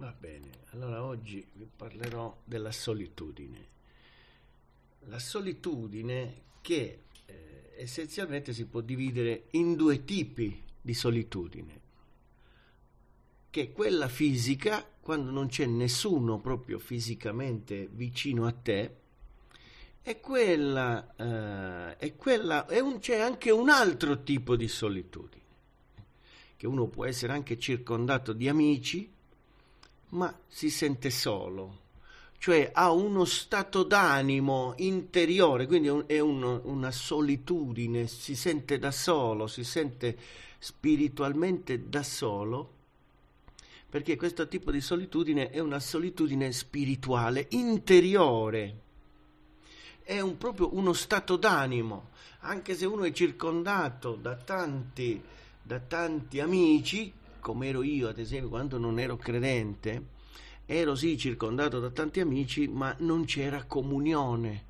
Va bene, allora oggi vi parlerò della solitudine. La solitudine che eh, essenzialmente si può dividere in due tipi di solitudine, che è quella fisica, quando non c'è nessuno proprio fisicamente vicino a te, e quella, eh, è quella è un, c'è anche un altro tipo di solitudine, che uno può essere anche circondato di amici, ma si sente solo, cioè ha uno stato d'animo interiore, quindi è, un, una solitudine, si sente da solo, si sente spiritualmente da solo, perché questo tipo di solitudine è una solitudine spirituale, interiore è un, proprio uno stato d'animo, anche se uno è circondato da tanti, da tanti amici, come ero io, ad esempio, quando non ero credente, ero sì circondato da tanti amici, ma non c'era comunione.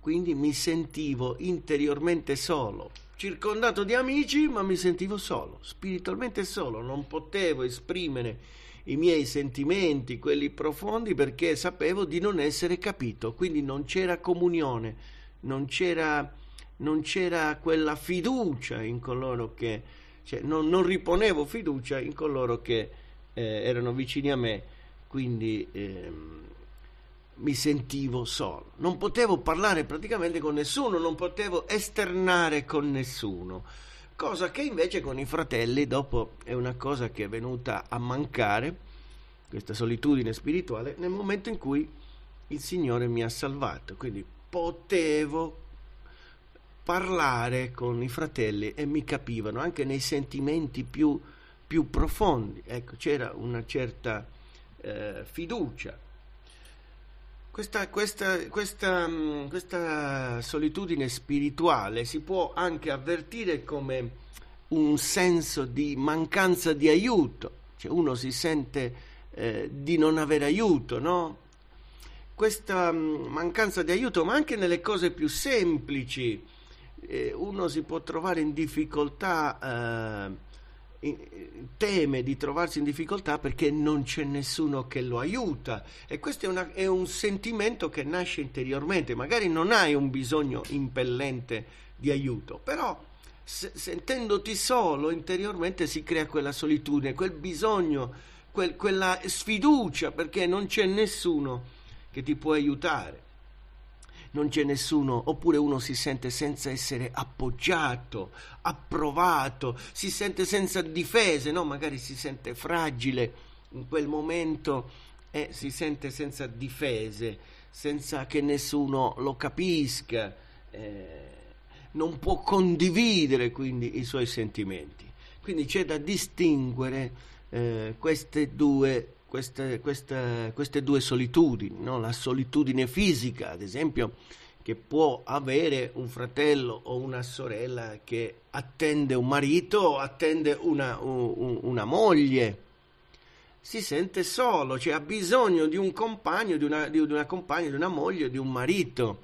Quindi mi sentivo interiormente solo, circondato di amici, ma mi sentivo solo, spiritualmente solo, non potevo esprimere i miei sentimenti, quelli profondi, perché sapevo di non essere capito, quindi non c'era comunione, non c'era, non c'era quella fiducia in coloro che cioè, non, non, riponevo fiducia in coloro che eh, erano vicini a me, quindi ehm, mi sentivo solo. Non potevo parlare praticamente con nessuno, non potevo esternare con nessuno, cosa che invece con i fratelli dopo è una cosa che è venuta a mancare, questa solitudine spirituale, nel momento in cui il Signore mi ha salvato. Quindi potevo parlare con i fratelli e mi capivano anche nei sentimenti più, più profondi. Ecco, c'era una certa eh, fiducia. Questa, questa, questa, mm, questa, solitudine spirituale si può anche avvertire come un senso di mancanza di aiuto, cioè uno si sente eh, di non avere aiuto, no? Questa mm, mancanza di aiuto, ma anche nelle cose più semplici, eh, uno si può trovare in difficoltà, eh, in, teme di trovarsi in difficoltà perché non c'è nessuno che lo aiuta e questo è, una, è, un sentimento che nasce interiormente, magari non hai un bisogno impellente di aiuto, però se, sentendoti solo interiormente si crea quella solitudine, quel bisogno, quel, quella sfiducia perché non c'è nessuno che ti può aiutare non c'è nessuno, oppure uno si sente senza essere appoggiato, approvato, si sente senza difese, no? magari si sente fragile in quel momento e eh, si sente senza difese, senza che nessuno lo capisca, eh, non può condividere quindi i suoi sentimenti. Quindi c'è da distinguere eh, queste due queste, queste, queste due solitudini, no? la solitudine fisica, ad esempio, che può avere un fratello o una sorella che attende un marito o attende una, un, una moglie. Si sente solo, cioè ha bisogno di un compagno, di una, di una compagna, di una moglie, di un marito.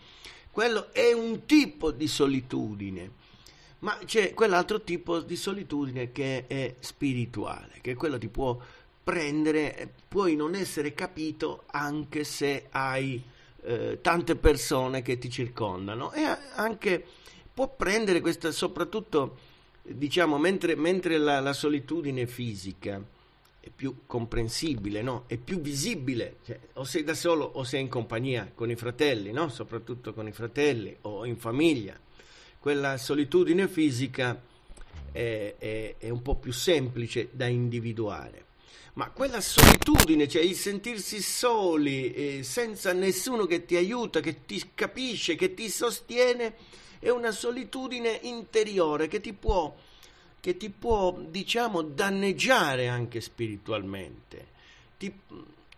Quello è un tipo di solitudine. Ma c'è quell'altro tipo di solitudine che è spirituale, che è quello ti può prendere, eh, puoi non essere capito anche se hai eh, tante persone che ti circondano e anche può prendere questa soprattutto diciamo mentre, mentre la, la, solitudine fisica è più comprensibile, no? è più visibile, cioè, o sei da solo o sei in compagnia con i fratelli, no? soprattutto con i fratelli o in famiglia. Quella solitudine fisica è, è, è un po' più semplice da individuare ma quella solitudine, cioè il sentirsi soli, eh, senza nessuno che ti aiuta, che ti capisce, che ti sostiene, è una solitudine interiore che ti può, che ti può diciamo, danneggiare anche spiritualmente. Ti,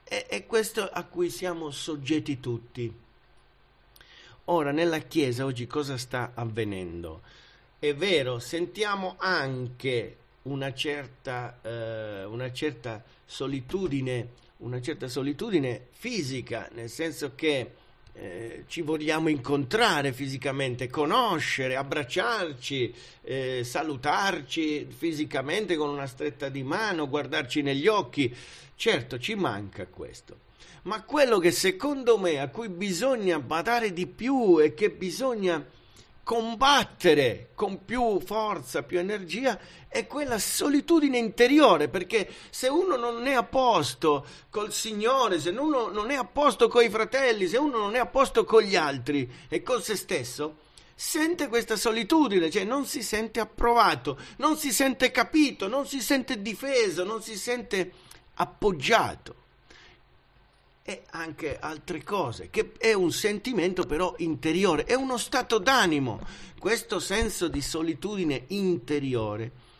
è, è questo a cui siamo soggetti tutti. Ora, nella Chiesa oggi cosa sta avvenendo? È vero, sentiamo anche una certa, eh, una certa solitudine, una certa solitudine fisica, nel senso che eh, ci vogliamo incontrare fisicamente, conoscere, abbracciarci, eh, salutarci fisicamente con una stretta di mano, guardarci negli occhi. Certo, ci manca questo. Ma quello che secondo me a cui bisogna badare di più e che bisogna combattere con più forza, più energia, è quella solitudine interiore, perché se uno non è a posto col Signore, se uno non è a posto coi fratelli, se uno non è a posto con gli altri e con se stesso, sente questa solitudine, cioè non si sente approvato, non si sente capito, non si sente difeso, non si sente appoggiato e anche altre cose, che è un sentimento però interiore, è uno stato d'animo. Questo senso di solitudine interiore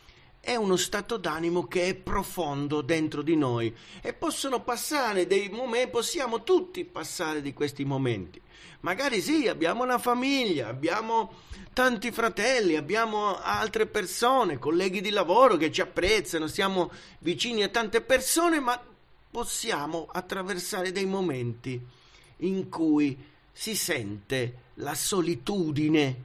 è uno stato d'animo che è profondo dentro di noi e possono passare dei momenti, possiamo tutti passare di questi momenti. Magari sì, abbiamo una famiglia, abbiamo tanti fratelli, abbiamo altre persone, colleghi di lavoro che ci apprezzano, siamo vicini a tante persone, ma possiamo attraversare dei momenti in cui si sente la solitudine,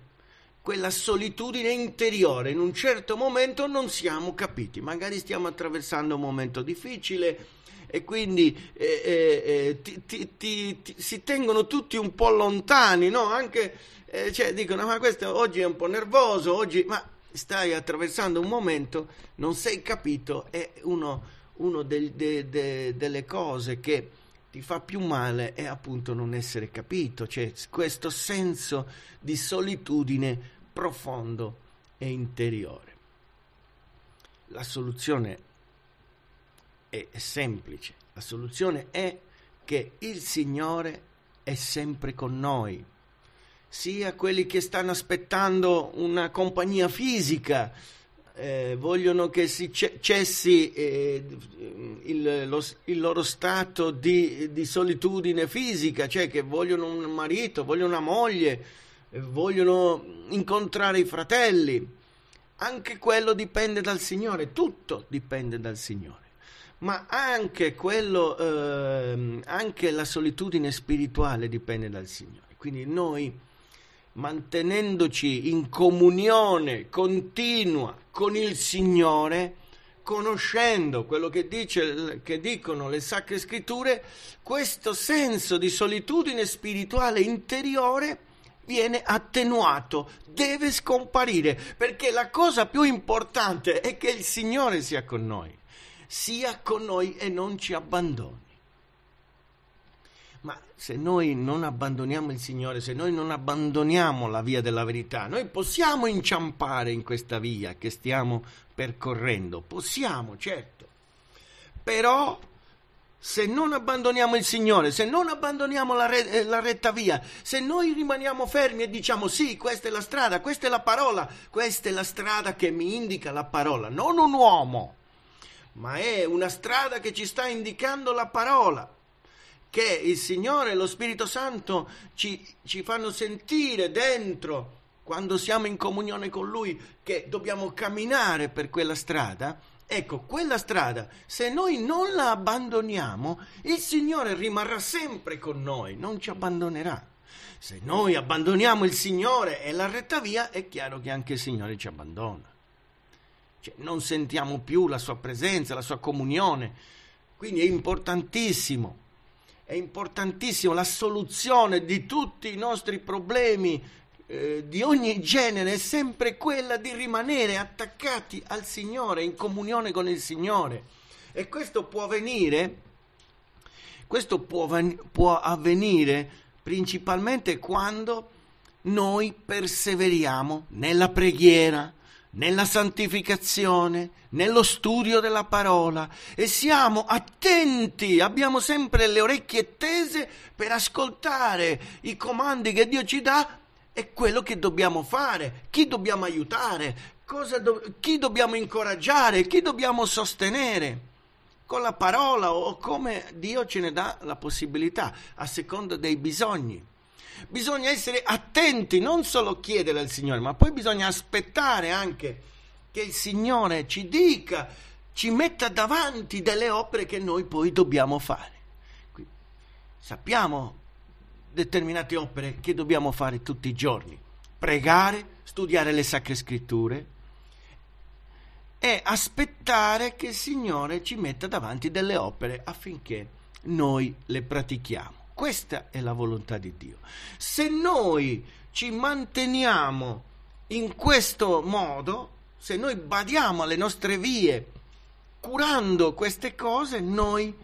quella solitudine interiore. In un certo momento non siamo capiti, magari stiamo attraversando un momento difficile e quindi eh, eh, eh ti, ti, ti, si tengono tutti un po' lontani, no? Anche eh, cioè, dicono, ma questo oggi è un po' nervoso, oggi... Ma stai attraversando un momento, non sei capito è uno una de, de, de, delle cose che ti fa più male è appunto non essere capito, cioè questo senso di solitudine profondo e interiore. La soluzione è semplice, la soluzione è che il Signore è sempre con noi, sia quelli che stanno aspettando una compagnia fisica, eh, vogliono che si cessi eh, il, lo, il, loro stato di, di, solitudine fisica, cioè che vogliono un marito, vogliono una moglie, eh, vogliono incontrare i fratelli. Anche quello dipende dal Signore, tutto dipende dal Signore. Ma anche, quello, ehm, anche la solitudine spirituale dipende dal Signore. Quindi noi mantenendoci in comunione continua con il Signore, conoscendo quello che, dice, che dicono le sacre scritture, questo senso di solitudine spirituale interiore viene attenuato, deve scomparire, perché la cosa più importante è che il Signore sia con noi, sia con noi e non ci abbandoni se noi non abbandoniamo il Signore, se noi non abbandoniamo la via della verità, noi possiamo inciampare in questa via che stiamo percorrendo, possiamo, certo. Però se non abbandoniamo il Signore, se non abbandoniamo la, re- eh, la retta via, se noi rimaniamo fermi e diciamo sì, questa è la strada, questa è la parola, questa è la strada che mi indica la parola, non un uomo, ma è una strada che ci sta indicando la parola che il Signore e lo Spirito Santo ci, ci fanno sentire dentro quando siamo in comunione con Lui che dobbiamo camminare per quella strada, ecco, quella strada, se noi non la abbandoniamo, il Signore rimarrà sempre con noi, non ci abbandonerà. Se noi abbandoniamo il Signore e la retta via, è chiaro che anche il Signore ci abbandona. Cioè, non sentiamo più la sua presenza, la sua comunione. Quindi è importantissimo è importantissimo, la soluzione di tutti i nostri problemi eh, di ogni genere è sempre quella di rimanere attaccati al Signore, in comunione con il Signore. E questo può avvenire, questo può, può avvenire principalmente quando noi perseveriamo nella preghiera, nella santificazione, nello studio della parola e siamo attenti, abbiamo sempre le orecchie tese per ascoltare i comandi che Dio ci dà e quello che dobbiamo fare, chi dobbiamo aiutare, do- chi dobbiamo incoraggiare, chi dobbiamo sostenere con la parola o come Dio ce ne dà la possibilità a seconda dei bisogni bisogna essere attenti, non solo chiedere al Signore, ma poi bisogna aspettare anche che il Signore ci dica, ci metta davanti delle opere che noi poi dobbiamo fare. Quindi, sappiamo determinate opere che dobbiamo fare tutti i giorni, pregare, studiare le sacre scritture e aspettare che il Signore ci metta davanti delle opere affinché noi le pratichiamo. Questa è la volontà di Dio. Se noi ci manteniamo in questo modo, se noi badiamo alle nostre vie, curando queste cose, noi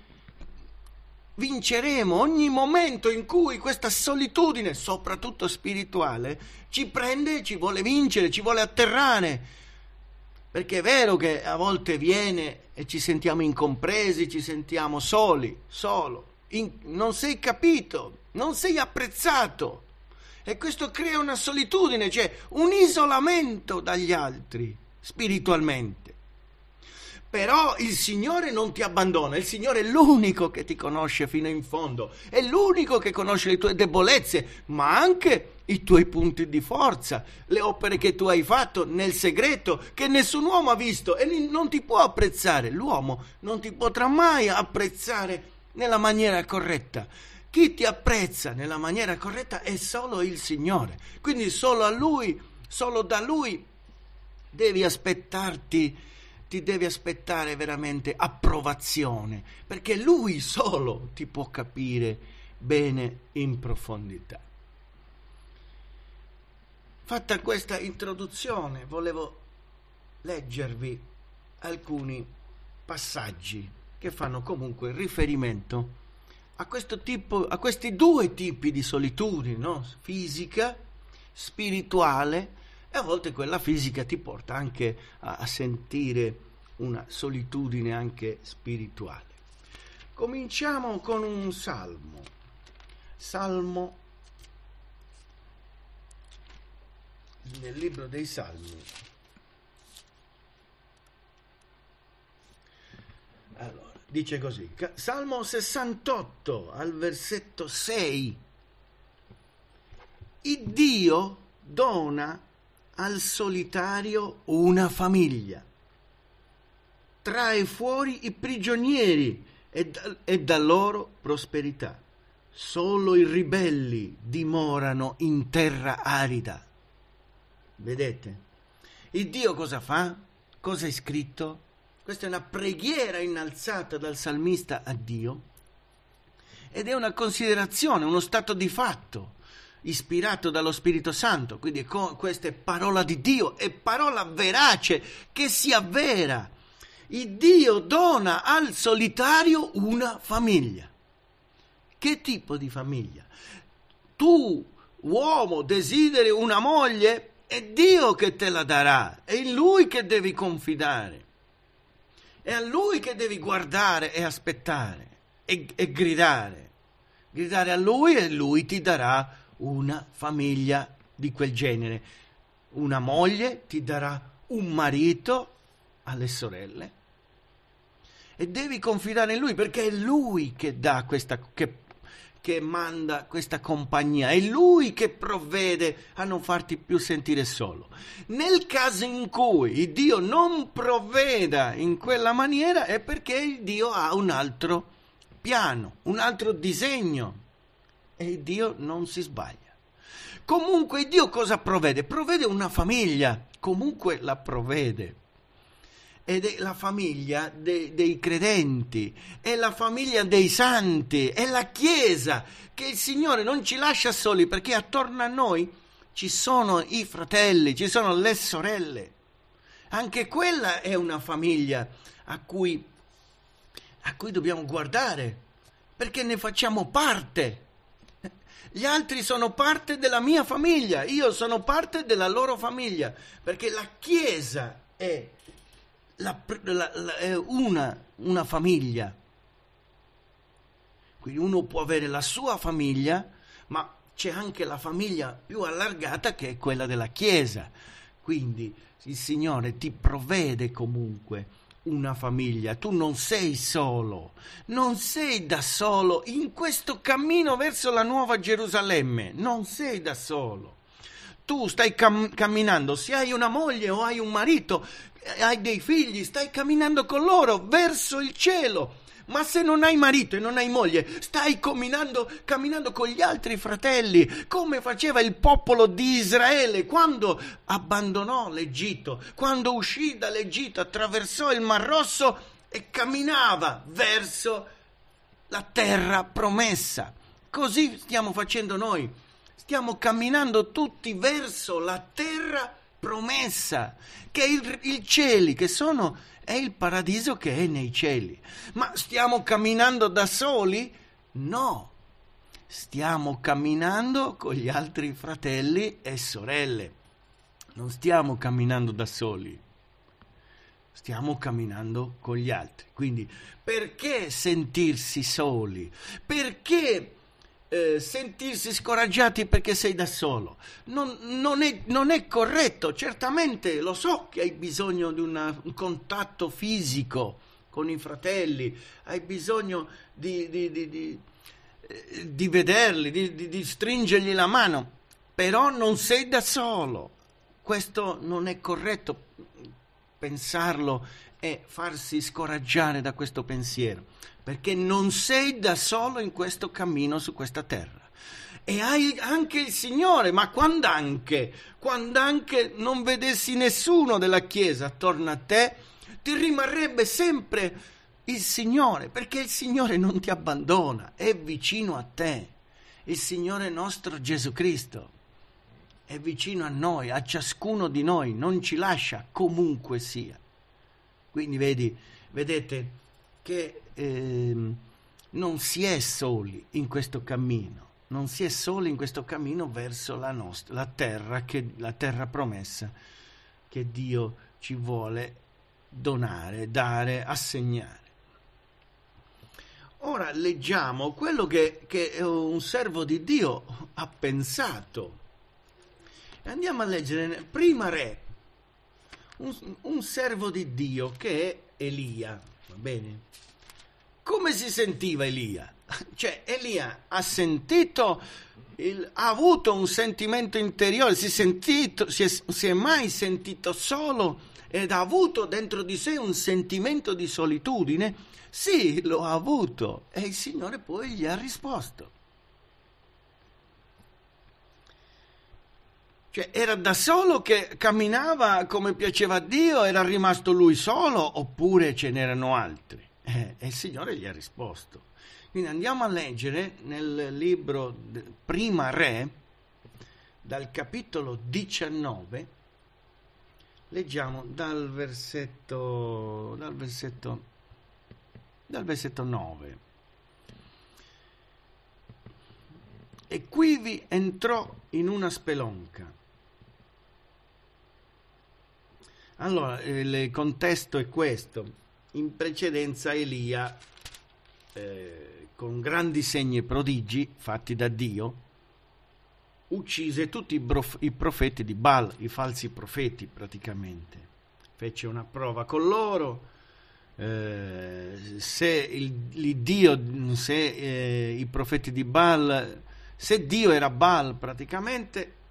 vinceremo ogni momento in cui questa solitudine, soprattutto spirituale, ci prende, ci vuole vincere, ci vuole atterrare. Perché è vero che a volte viene e ci sentiamo incompresi, ci sentiamo soli, solo, in, non sei capito, non sei apprezzato. E questo crea una solitudine, cioè un isolamento dagli altri spiritualmente. Però il Signore non ti abbandona, il Signore è l'unico che ti conosce fino in fondo, è l'unico che conosce le tue debolezze, ma anche i tuoi punti di forza, le opere che tu hai fatto nel segreto, che nessun uomo ha visto e non ti può apprezzare. L'uomo non ti potrà mai apprezzare nella maniera corretta. Chi ti apprezza nella maniera corretta è solo il Signore. Quindi solo a Lui, solo da Lui devi aspettarti, ti devi aspettare veramente approvazione, perché Lui solo ti può capire bene in profondità. Fatta questa introduzione, volevo leggervi alcuni passaggi che fanno comunque riferimento a, questo tipo, a questi due tipi di solitudine, no? fisica, spirituale, e a volte quella fisica ti porta anche a, a sentire una solitudine anche spirituale. Cominciamo con un salmo, salmo nel libro dei salmi. Allora dice così, Salmo 68 al versetto 6, il Dio dona al solitario una famiglia, trae fuori i prigionieri e da, e da loro prosperità. Solo i ribelli dimorano in terra arida. Vedete? Il Dio cosa fa? Cosa è scritto? Questa è una preghiera innalzata dal salmista a Dio ed è una considerazione, uno stato di fatto ispirato dallo Spirito Santo. Quindi questa è parola di Dio, è parola verace che si avvera. Il Dio dona al solitario una famiglia. Che tipo di famiglia? Tu, uomo, desideri una moglie? È Dio che te la darà, è in Lui che devi confidare. È a Lui che devi guardare e aspettare e, e gridare. Gridare a Lui e Lui ti darà una famiglia di quel genere. Una moglie ti darà un marito alle sorelle. E devi confidare in Lui perché è Lui che dà questa, che che manda questa compagnia, è lui che provvede a non farti più sentire solo. Nel caso in cui Dio non provveda in quella maniera è perché Dio ha un altro piano, un altro disegno e Dio non si sbaglia. Comunque Dio cosa provvede? Provvede una famiglia, comunque la provvede ed è la famiglia de, dei credenti, è la famiglia dei santi, è la Chiesa che il Signore non ci lascia soli perché attorno a noi ci sono i fratelli, ci sono le sorelle. Anche quella è una famiglia a cui, a cui dobbiamo guardare perché ne facciamo parte. Gli altri sono parte della mia famiglia, io sono parte della loro famiglia, perché la Chiesa è la, la, la, una, una famiglia. Quindi uno può avere la sua famiglia, ma c'è anche la famiglia più allargata che è quella della Chiesa. Quindi il Signore ti provvede comunque una famiglia, tu non sei solo, non sei da solo in questo cammino verso la nuova Gerusalemme, non sei da solo tu stai cam- camminando, se hai una moglie o hai un marito, eh, hai dei figli, stai camminando con loro verso il cielo. Ma se non hai marito e non hai moglie, stai camminando, camminando con gli altri fratelli, come faceva il popolo di Israele quando abbandonò l'Egitto, quando uscì dall'Egitto, attraversò il Mar Rosso e camminava verso la terra promessa. Così stiamo facendo noi Stiamo camminando tutti verso la terra promessa, che il, il cieli, che sono, è il paradiso che è nei cieli. Ma stiamo camminando da soli? No, stiamo camminando con gli altri fratelli e sorelle. Non stiamo camminando da soli, stiamo camminando con gli altri. Quindi perché sentirsi soli? Perché eh, sentirsi scoraggiati perché sei da solo. Non, non, è, non, è, corretto, certamente lo so che hai bisogno di una, un contatto fisico con i fratelli, hai bisogno di, di, di, di eh, vederli, di stringergli la mano, però non sei da solo. Questo non è corretto pensarlo è farsi scoraggiare da questo pensiero, perché non sei da solo in questo cammino su questa terra. E hai anche il Signore, ma quando anche, quando anche non vedessi nessuno della Chiesa attorno a te, ti rimarrebbe sempre il Signore, perché il Signore non ti abbandona, è vicino a te. Il Signore nostro Gesù Cristo è vicino a noi, a ciascuno di noi, non ci lascia comunque sia. Quindi vedi, vedete che eh, non si è soli in questo cammino, non si è soli in questo cammino verso la, nostra, la, terra, che, la terra promessa che Dio ci vuole donare, dare, assegnare. Ora leggiamo quello che, che, eh, un servo di Dio ha pensato. Andiamo a leggere prima re, un, un servo di Dio che è Elia, va bene? Come si sentiva Elia? Cioè, Elia ha sentito, il, ha avuto un sentimento interiore, si sentito, si, è, si è mai sentito solo ed ha avuto dentro di sé un sentimento di solitudine? Sì, lo ha avuto e il Signore poi gli ha risposto. Cioè, era da solo che camminava come piaceva a Dio, era rimasto lui solo oppure ce n'erano altri? Eh, e il Signore gli ha risposto. Quindi andiamo a leggere nel libro Prima Re, dal capitolo 19, leggiamo dal versetto, dal versetto, dal versetto 9. E quivi entrò in una spelonca Allora, il contesto è questo. In precedenza Elia, eh, con grandi segni e prodigi fatti da Dio, uccise tutti i, brof- i profeti di Baal, i falsi profeti praticamente. Fece una prova con loro, eh, se, il, Dio, se eh, i profeti di Baal, se Dio era Baal praticamente,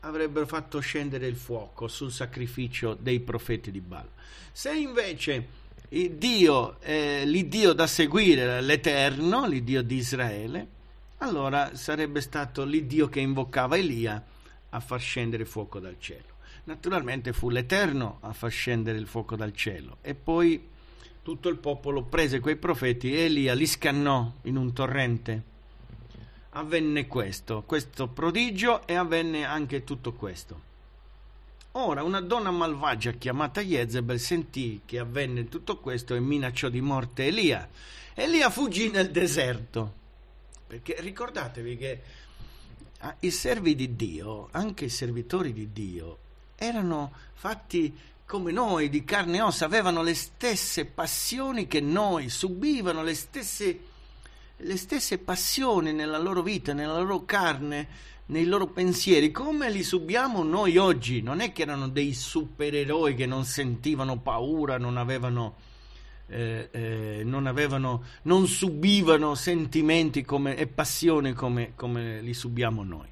avrebbero fatto scendere il fuoco sul sacrificio dei profeti di Baal. Se invece Dio, eh, l'Iddio da seguire, l'Eterno, l'Iddio di Israele, allora sarebbe stato l'Iddio che invocava Elia a far scendere il fuoco dal cielo. Naturalmente fu l'Eterno a far scendere il fuoco dal cielo e poi tutto il popolo prese quei profeti e Elia li scannò in un torrente avvenne questo, questo prodigio e avvenne anche tutto questo. Ora una donna malvagia chiamata Jezebel sentì che avvenne tutto questo e minacciò di morte Elia. Elia fuggì nel deserto. Perché ricordatevi che ah, i servi di Dio, anche i servitori di Dio, erano fatti come noi, di carne e ossa, avevano le stesse passioni che noi, subivano le stesse le stesse passioni nella loro vita, nella loro carne, nei loro pensieri, come li subiamo noi oggi. Non è che erano dei supereroi che non sentivano paura, non avevano... Eh, eh, non, avevano, non subivano sentimenti come, e passioni come, come li subiamo noi.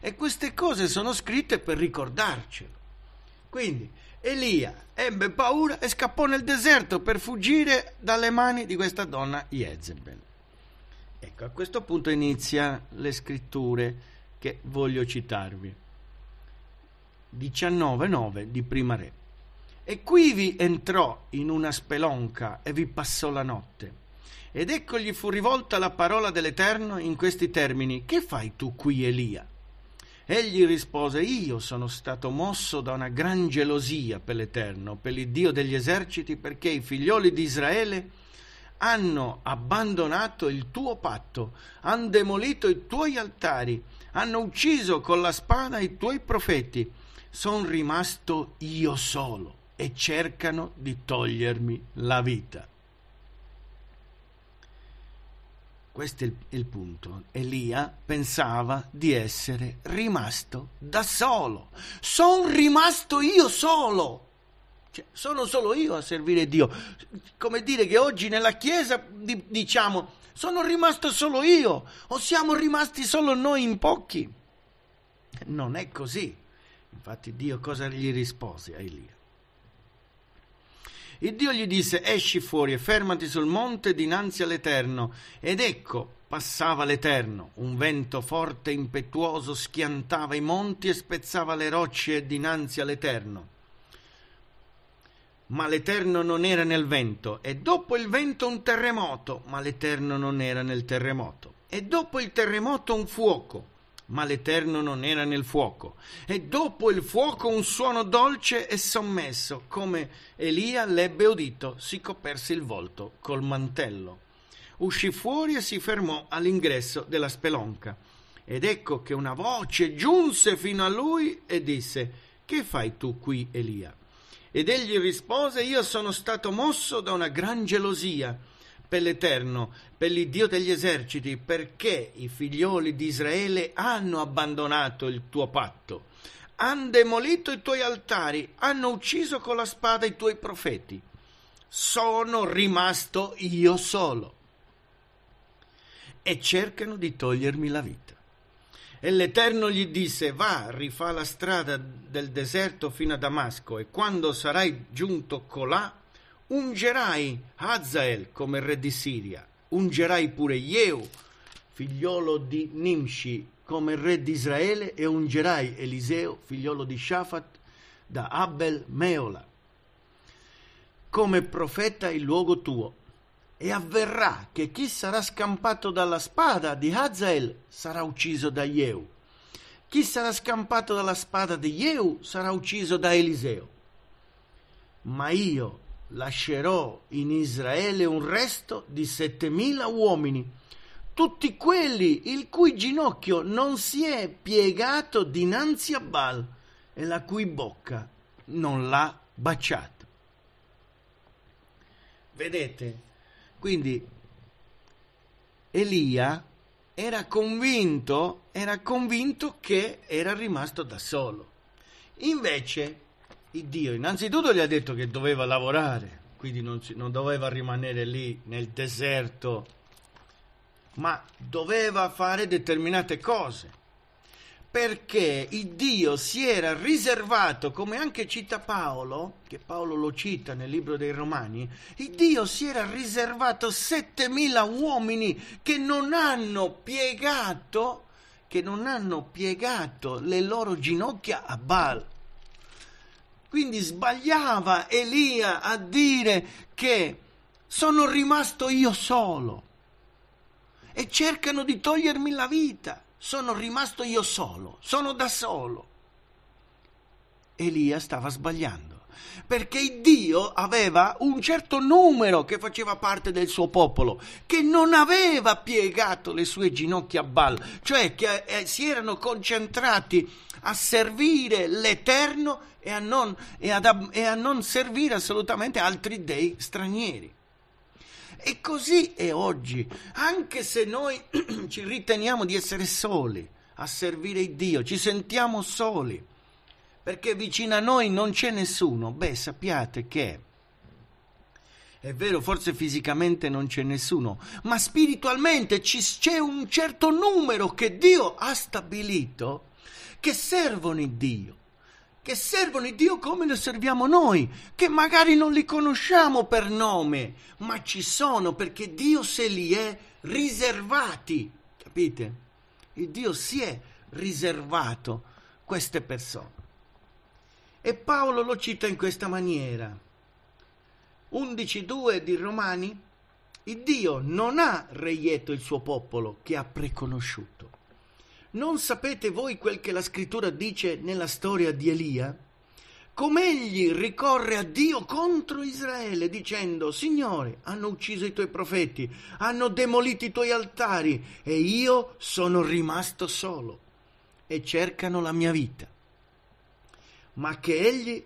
E queste cose sono scritte per ricordarcelo. Quindi Elia ebbe paura e scappò nel deserto per fuggire dalle mani di questa donna Jezebel. Ecco, a questo punto inizia le scritture che voglio citarvi. 19.9 di Prima Re. E quivi entrò in una spelonca e vi passò la notte. Ed ecco gli fu rivolta la parola dell'Eterno in questi termini: Che fai tu qui, Elia? Egli rispose: Io sono stato mosso da una gran gelosia per l'Eterno, per il Dio degli eserciti, perché i figlioli di Israele hanno abbandonato il tuo patto, hanno demolito i tuoi altari, hanno ucciso con la spada i tuoi profeti. Sono rimasto io solo e cercano di togliermi la vita. Questo è il, il punto. Elia pensava di essere rimasto da solo. Sono rimasto io solo. Cioè, sono solo io a servire Dio. Come dire che oggi nella Chiesa diciamo sono rimasto solo io o siamo rimasti solo noi in pochi. Non è così. Infatti Dio cosa gli rispose a Elia? Il Dio gli disse, esci fuori e fermati sul monte dinanzi all'Eterno. Ed ecco, passava l'Eterno. Un vento forte e impetuoso schiantava i monti e spezzava le rocce dinanzi all'Eterno ma l'Eterno non era nel vento, e dopo il vento un terremoto, ma l'Eterno non era nel terremoto, e dopo il terremoto un fuoco, ma l'Eterno non era nel fuoco, e dopo il fuoco un suono dolce e sommesso, come Elia l'ebbe udito, si coperse il volto col mantello. Uscì fuori e si fermò all'ingresso della spelonca. Ed ecco che una voce giunse fino a lui e disse: Che fai tu qui, Elia? Ed egli rispose, io sono stato mosso da una gran gelosia per l'Eterno, per l'Iddio degli eserciti, perché i figlioli di Israele hanno abbandonato il tuo patto, hanno demolito i tuoi altari, hanno ucciso con la spada i tuoi profeti. Sono rimasto io solo e cercano di togliermi la vita. E l'Eterno gli disse, va, rifà la strada del deserto fino a Damasco e quando sarai giunto colà, ungerai Hazael come re di Siria, ungerai pure Jeu, figliolo di Nimshi, come re di Israele e ungerai Eliseo, figliolo di Shafat, da Abel Meola, come profeta il luogo tuo e avverrà che chi sarà scampato dalla spada di Hazael sarà ucciso da Jeu. Chi sarà scampato dalla spada di Jeu sarà ucciso da Eliseo. Ma io lascerò in Israele un resto di settemila uomini, tutti quelli il cui ginocchio non si è piegato dinanzi a Baal e la cui bocca non l'ha baciato. Vedete, quindi Elia era convinto, era convinto che era rimasto da solo. Invece il Dio innanzitutto gli ha detto che doveva lavorare, quindi non, si, non doveva rimanere lì nel deserto, ma doveva fare determinate cose perché il Dio si era riservato, come anche cita Paolo, che Paolo lo cita nel libro dei Romani, il Dio si era riservato 7000 uomini che non hanno piegato, che non hanno piegato le loro ginocchia a Baal. Quindi sbagliava Elia a dire che sono rimasto io solo e cercano di togliermi la vita sono rimasto io solo, sono da solo. Elia stava sbagliando, perché Dio aveva un certo numero che faceva parte del suo popolo, che non aveva piegato le sue ginocchia a Baal, cioè che eh, si erano concentrati a servire l'Eterno e a, non, e, ad, e a non servire assolutamente altri dei stranieri. E così è oggi, anche se noi ci riteniamo di essere soli a servire Dio, ci sentiamo soli, perché vicino a noi non c'è nessuno, beh sappiate che è vero, forse fisicamente non c'è nessuno, ma spiritualmente ci, c'è un certo numero che Dio ha stabilito che servono Dio che servono il Dio come lo serviamo noi, che magari non li conosciamo per nome, ma ci sono perché Dio se li è riservati, capite? Il Dio si è riservato queste persone. E Paolo lo cita in questa maniera. 11.2 di Romani, il Dio non ha reietto il suo popolo che ha preconosciuto. Non sapete voi quel che la scrittura dice nella storia di Elia? Com'egli ricorre a Dio contro Israele dicendo, Signore, hanno ucciso i tuoi profeti, hanno demolito i tuoi altari e io sono rimasto solo e cercano la mia vita. Ma che egli,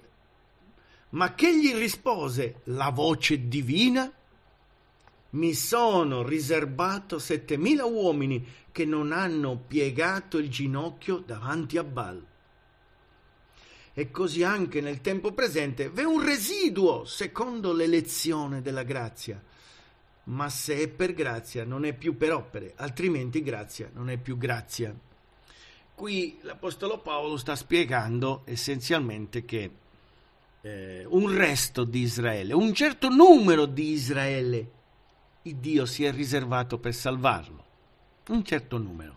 ma che gli rispose la voce divina mi sono riservato 7.000 uomini che non hanno piegato il ginocchio davanti a Baal. E così anche nel tempo presente v'è un residuo secondo l'elezione della grazia. Ma se è per grazia non è più per opere, altrimenti grazia non è più grazia. Qui l'Apostolo Paolo sta spiegando essenzialmente che eh, un resto di Israele, un certo numero di Israele il Dio si è riservato per salvarlo, un certo numero.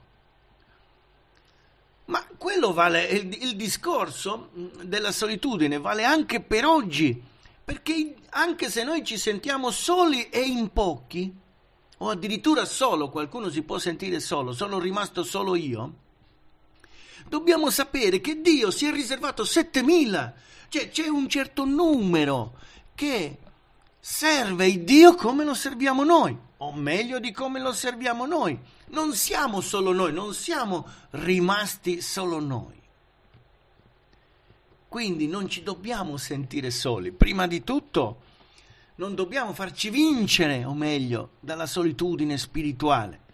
Ma quello vale, il, il discorso della solitudine vale anche per oggi, perché anche se noi ci sentiamo soli e in pochi, o addirittura solo, qualcuno si può sentire solo, sono rimasto solo io, dobbiamo sapere che Dio si è riservato 7000, cioè c'è un certo numero che serve il Dio come lo serviamo noi, o meglio di come lo serviamo noi. Non siamo solo noi, non siamo rimasti solo noi. Quindi non ci dobbiamo sentire soli. Prima di tutto, non dobbiamo farci vincere, o meglio, dalla solitudine spirituale.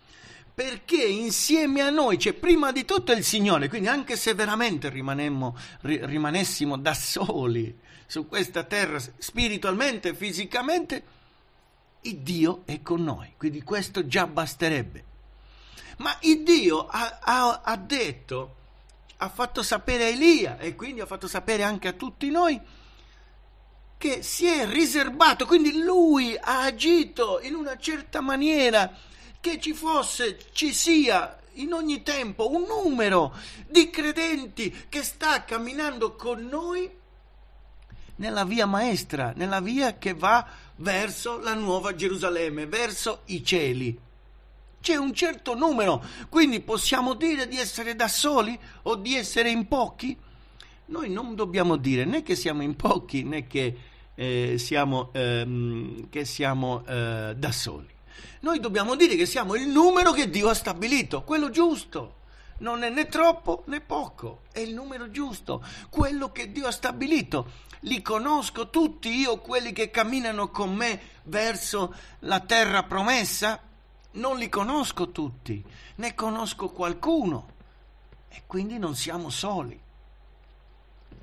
Perché insieme a noi c'è prima di tutto il Signore, quindi anche se veramente rimanemmo, rimanessimo da soli, su questa terra spiritualmente e fisicamente, il Dio è con noi. Quindi questo già basterebbe. Ma il Dio ha, ha, ha detto, ha fatto sapere a Elia e quindi ha fatto sapere anche a tutti noi che si è riservato, quindi lui ha agito in una certa maniera che ci fosse, ci sia in ogni tempo un numero di credenti che sta camminando con noi nella via maestra, nella via che va verso la nuova Gerusalemme, verso i cieli. C'è un certo numero, quindi possiamo dire di essere da soli o di essere in pochi? Noi non dobbiamo dire né che siamo in pochi né che eh, siamo, ehm, che siamo eh, da soli. Noi dobbiamo dire che siamo il numero che Dio ha stabilito, quello giusto. Non è né troppo né poco, è il numero giusto, quello che Dio ha stabilito li conosco tutti io quelli che camminano con me verso la terra promessa? Non li conosco tutti, ne conosco qualcuno e quindi non siamo soli.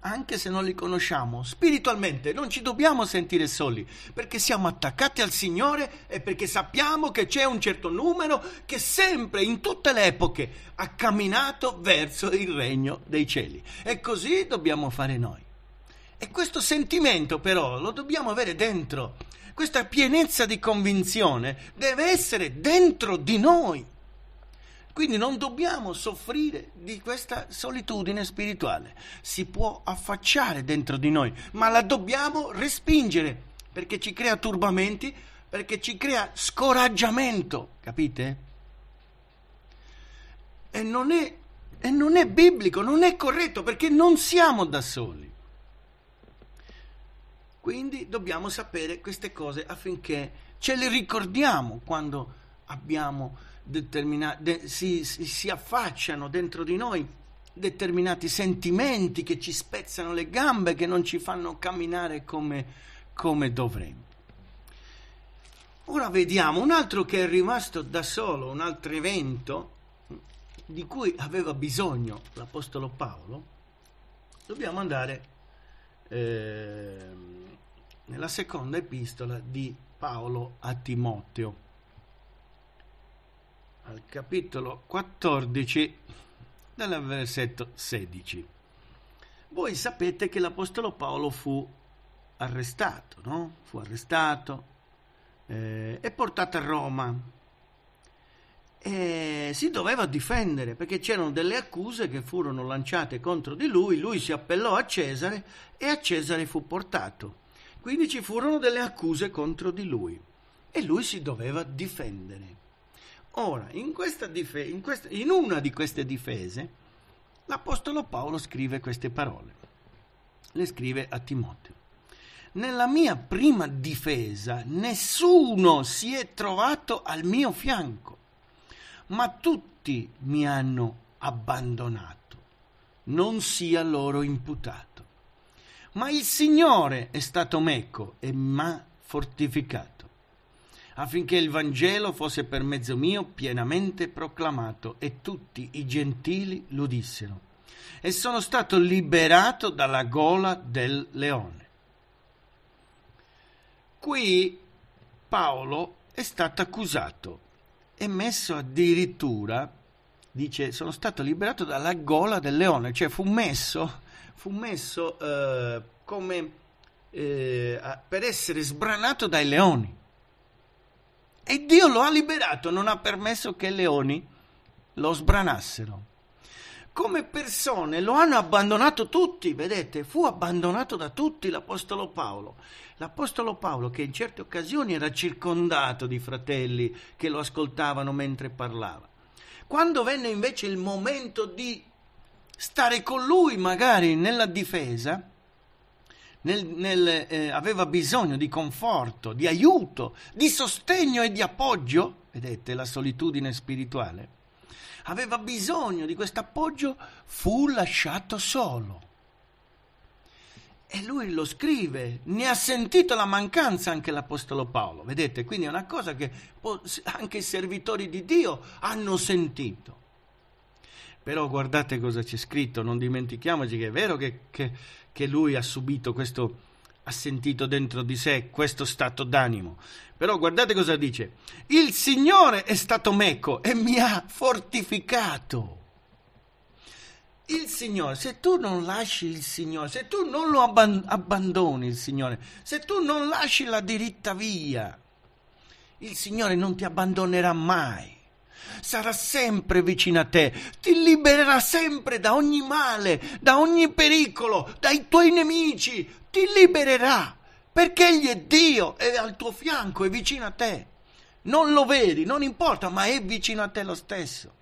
Anche se non li conosciamo spiritualmente, non ci dobbiamo sentire soli, perché siamo attaccati al Signore e perché sappiamo che c'è un certo numero che sempre, in tutte le epoche, ha camminato verso il regno dei cieli. E così dobbiamo fare noi. E questo sentimento però lo dobbiamo avere dentro. Questa pienezza di convinzione deve essere dentro di noi. Quindi non dobbiamo soffrire di questa solitudine spirituale. Si può affacciare dentro di noi, ma la dobbiamo respingere perché ci crea turbamenti, perché ci crea scoraggiamento, capite? E non è, e non è biblico, non è corretto perché non siamo da soli. Quindi dobbiamo sapere queste cose affinché ce le ricordiamo quando abbiamo determinati, de, si, si, si affacciano dentro di noi determinati sentimenti che ci spezzano le gambe, che non ci fanno camminare come, come dovremmo. Ora vediamo un altro che è rimasto da solo, un altro evento di cui aveva bisogno l'Apostolo Paolo. Dobbiamo andare eh, nella seconda epistola di Paolo a Timoteo. Al capitolo 14 dal versetto 16. Voi sapete che l'Apostolo Paolo fu arrestato, no? Fu arrestato eh, e portato a Roma. E si doveva difendere perché c'erano delle accuse che furono lanciate contro di lui, lui si appellò a Cesare e a Cesare fu portato. Quindi ci furono delle accuse contro di lui e lui si doveva difendere. Ora, in, dife- in, quest- in una di queste difese, l'Apostolo Paolo scrive queste parole. Le scrive a Timoteo. Nella mia prima difesa nessuno si è trovato al mio fianco, ma tutti mi hanno abbandonato. Non sia loro imputato ma il Signore è stato meco e m'ha fortificato, affinché il Vangelo fosse per mezzo mio pienamente proclamato e tutti i gentili l'udissero. E sono stato liberato dalla gola del leone. Qui Paolo è stato accusato e messo addirittura, dice, sono stato liberato dalla gola del leone, cioè fu messo fu messo eh, come eh, per essere sbranato dai leoni. E Dio lo ha liberato, non ha permesso che i leoni lo sbranassero. Come persone lo hanno abbandonato tutti, vedete, fu abbandonato da tutti l'Apostolo Paolo. L'Apostolo Paolo che in certe occasioni era circondato di fratelli che lo ascoltavano mentre parlava. Quando venne invece il momento di stare con lui magari nella difesa, nel, nel, eh, aveva bisogno di conforto, di aiuto, di sostegno e di appoggio, vedete la solitudine spirituale, aveva bisogno di questo appoggio, fu lasciato solo. E lui lo scrive, ne ha sentito la mancanza anche l'Apostolo Paolo, vedete, quindi è una cosa che anche i servitori di Dio hanno sentito. Però guardate cosa c'è scritto, non dimentichiamoci che è vero che, che, che lui ha subito questo, ha sentito dentro di sé questo stato d'animo. Però guardate cosa dice, il Signore è stato meco e mi ha fortificato. Il Signore, se tu non lasci il Signore, se tu non lo abban- abbandoni il Signore, se tu non lasci la diritta via, il Signore non ti abbandonerà mai sarà sempre vicino a te, ti libererà sempre da ogni male, da ogni pericolo, dai tuoi nemici, ti libererà, perché Egli è Dio, è al tuo fianco, è vicino a te. Non lo vedi, non importa, ma è vicino a te lo stesso.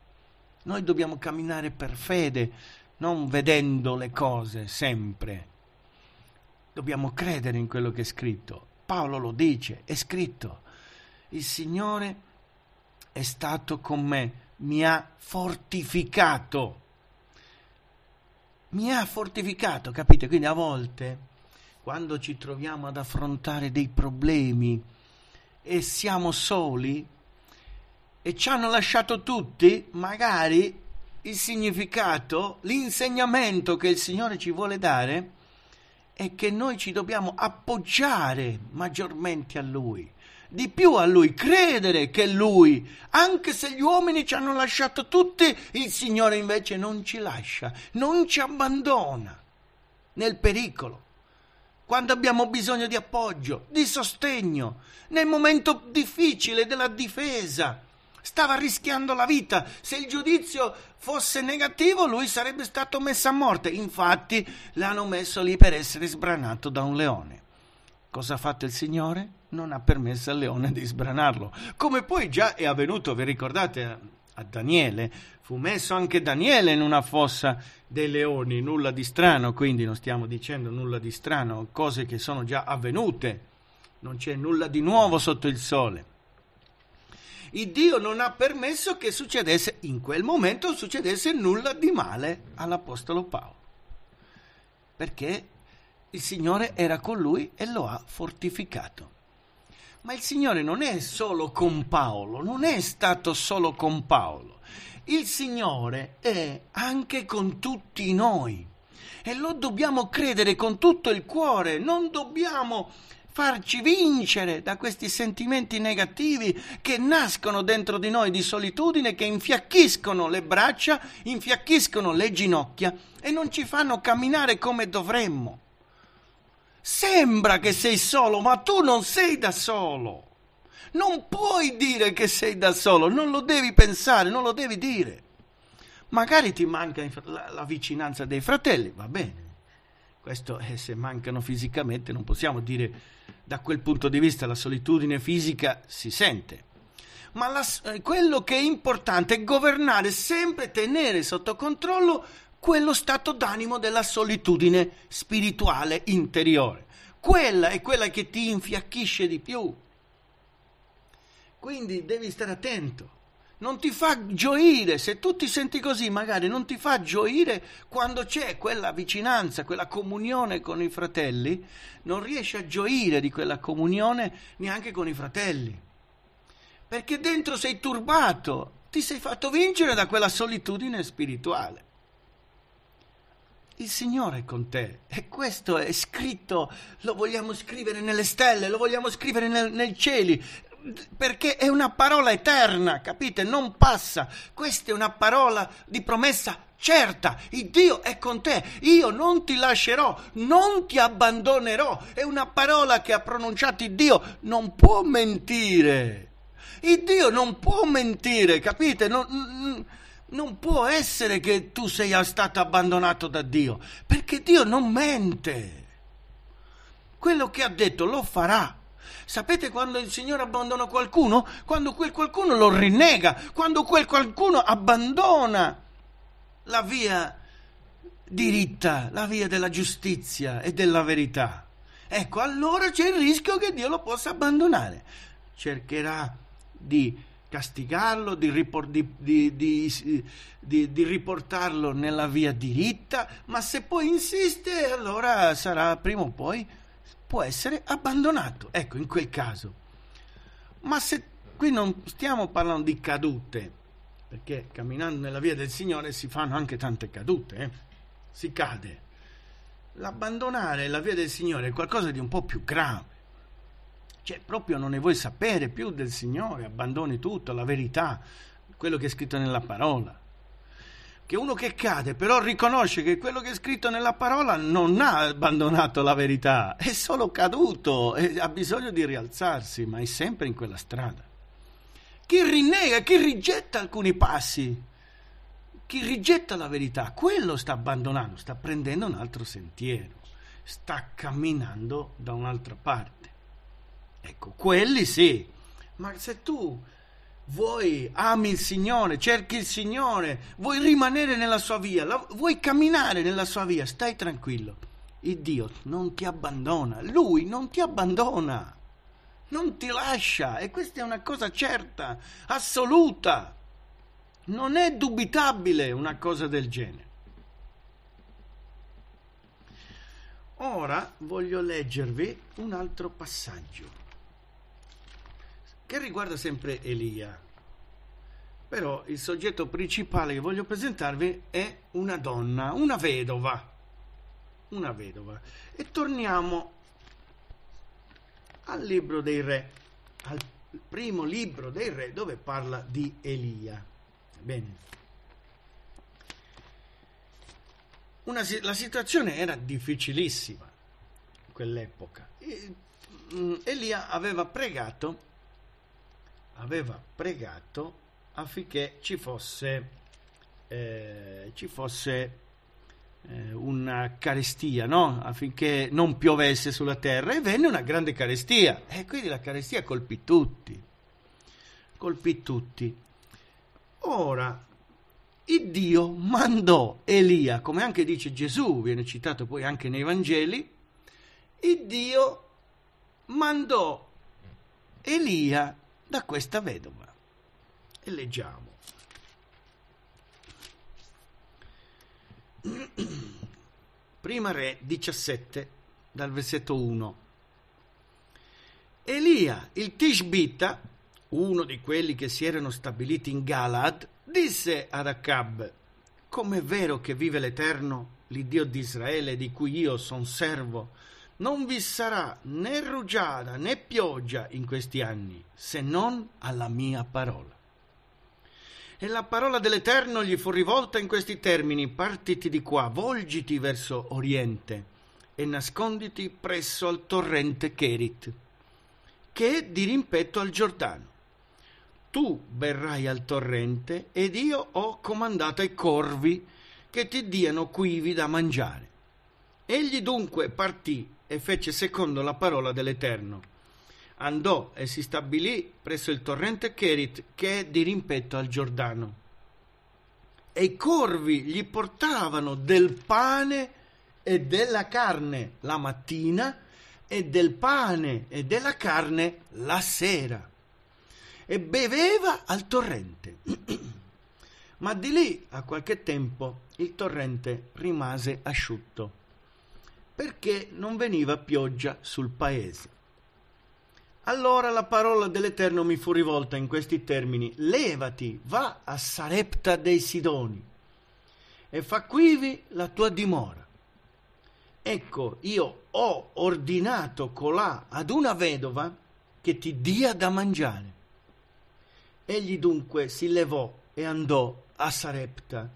Noi dobbiamo camminare per fede, non vedendo le cose sempre. Dobbiamo credere in quello che è scritto. Paolo lo dice, è scritto. Il Signore è stato con me, mi ha fortificato. Mi ha fortificato, capite? Quindi a volte, quando ci troviamo ad affrontare dei problemi e siamo soli e ci hanno lasciato tutti, magari il significato, l'insegnamento che il Signore ci vuole dare è che noi ci dobbiamo appoggiare maggiormente a Lui di più a lui, credere che lui, anche se gli uomini ci hanno lasciato tutti, il Signore invece non ci lascia, non ci abbandona nel pericolo, quando abbiamo bisogno di appoggio, di sostegno, nel momento difficile della difesa. Stava rischiando la vita, se il giudizio fosse negativo lui sarebbe stato messo a morte, infatti l'hanno messo lì per essere sbranato da un leone. Cosa ha fatto il Signore? Non ha permesso al leone di sbranarlo. Come poi già è avvenuto, vi ricordate, a Daniele? Fu messo anche Daniele in una fossa dei leoni, nulla di strano, quindi non stiamo dicendo nulla di strano, cose che sono già avvenute, non c'è nulla di nuovo sotto il sole. Il Dio non ha permesso che succedesse, in quel momento succedesse nulla di male all'Apostolo Paolo, perché il Signore era con lui e lo ha fortificato. Ma il Signore non è solo con Paolo, non è stato solo con Paolo. Il Signore è anche con tutti noi e lo dobbiamo credere con tutto il cuore, non dobbiamo farci vincere da questi sentimenti negativi che nascono dentro di noi di solitudine, che infiacchiscono le braccia, infiacchiscono le ginocchia e non ci fanno camminare come dovremmo. Sembra che sei solo, ma tu non sei da solo. Non puoi dire che sei da solo, non lo devi pensare, non lo devi dire. Magari ti manca la, la vicinanza dei fratelli, va bene. Questo è eh, se mancano fisicamente, non possiamo dire da quel punto di vista la solitudine fisica si sente. Ma la, eh, quello che è importante è governare sempre, tenere sotto controllo quello stato d'animo della solitudine spirituale interiore. Quella è quella che ti infiacchisce di più. Quindi devi stare attento. Non ti fa gioire, se tu ti senti così, magari non ti fa gioire quando c'è quella vicinanza, quella comunione con i fratelli, non riesci a gioire di quella comunione neanche con i fratelli. Perché dentro sei turbato, ti sei fatto vincere da quella solitudine spirituale. Il Signore è con te. E questo è scritto, lo vogliamo scrivere nelle stelle, lo vogliamo scrivere nel, nei cieli, perché è una parola eterna, capite? Non passa. Questa è una parola di promessa certa. Il Dio è con te. Io non ti lascerò, non ti abbandonerò. È una parola che ha pronunciato il Dio, non può mentire. Il Dio non può mentire, capite? Non, non può essere che tu sei stato abbandonato da Dio, perché Dio non mente. Quello che ha detto lo farà. Sapete quando il Signore abbandona qualcuno? Quando quel qualcuno lo rinnega, quando quel qualcuno abbandona la via diritta, la via della giustizia e della verità. Ecco, allora c'è il rischio che Dio lo possa abbandonare. Cercherà di castigarlo, di, ripor- di, di, di, riportarlo nella via diritta, ma se poi insiste allora sarà prima o poi può essere abbandonato. Ecco, in quel caso. Ma se qui non stiamo parlando di cadute, perché camminando nella via del Signore si fanno anche tante cadute, eh? si cade. L'abbandonare la via del Signore è qualcosa di un po' più grave cioè proprio non ne vuoi sapere più del Signore, abbandoni tutto, la verità, quello che è scritto nella parola. Che uno che cade però riconosce che quello che è scritto nella parola non ha abbandonato la verità, è solo caduto, è, ha bisogno di rialzarsi, ma è sempre in quella strada. Chi rinnega, chi rigetta alcuni passi, chi rigetta la verità, quello sta abbandonando, sta prendendo un altro sentiero, sta camminando da un'altra parte. Ecco, quelli sì. Ma se tu vuoi, ami il Signore, cerchi il Signore, vuoi rimanere nella sua via, la, vuoi camminare nella sua via, stai tranquillo. Il Dio non ti abbandona, Lui non ti abbandona, non ti lascia e questa è una cosa certa, assoluta. Non è dubitabile una cosa del genere. Ora voglio leggervi un altro passaggio che riguarda sempre Elia. Però il soggetto principale che voglio presentarvi è una donna, una vedova. Una vedova. E torniamo al libro dei re, al primo libro dei re dove parla di Elia. Bene. Una, la situazione era difficilissima in quell'epoca. E, mh, mm, Elia aveva pregato aveva pregato affinché ci fosse, eh, ci fosse eh, una carestia, no? affinché non piovesse sulla terra e venne una grande carestia e quindi la carestia colpì tutti, colpì tutti. Ora, il Dio mandò Elia, come anche dice Gesù, viene citato poi anche nei Vangeli, il Dio mandò Elia da questa vedova. E leggiamo. Prima Re 17, dal versetto 1. Elia, il Tishbita, uno di quelli che si erano stabiliti in Galad, disse ad Acab, com'è vero che vive l'Eterno, l'Iddio di Israele, di cui io son servo, non vi sarà né rugiada né pioggia in questi anni, se non alla mia parola. E la parola dell'Eterno gli fu rivolta in questi termini, partiti di qua, volgiti verso oriente e nasconditi presso al torrente Cherit, che è di rimpetto al Giordano. Tu berrai al torrente ed io ho comandato ai corvi che ti diano quivi da mangiare. Egli dunque partì e fece secondo la parola dell'Eterno. Andò e si stabilì presso il torrente Kerit che è di rimpetto al Giordano. E i corvi gli portavano del pane e della carne la mattina e del pane e della carne la sera. E beveva al torrente. Ma di lì a qualche tempo il torrente rimase asciutto perché non veniva pioggia sul paese. Allora la parola dell'Eterno mi fu rivolta in questi termini: Levati, va a Sarepta dei Sidoni e fa quivi la tua dimora. Ecco, io ho ordinato colà ad una vedova che ti dia da mangiare. Egli dunque si levò e andò a Sarepta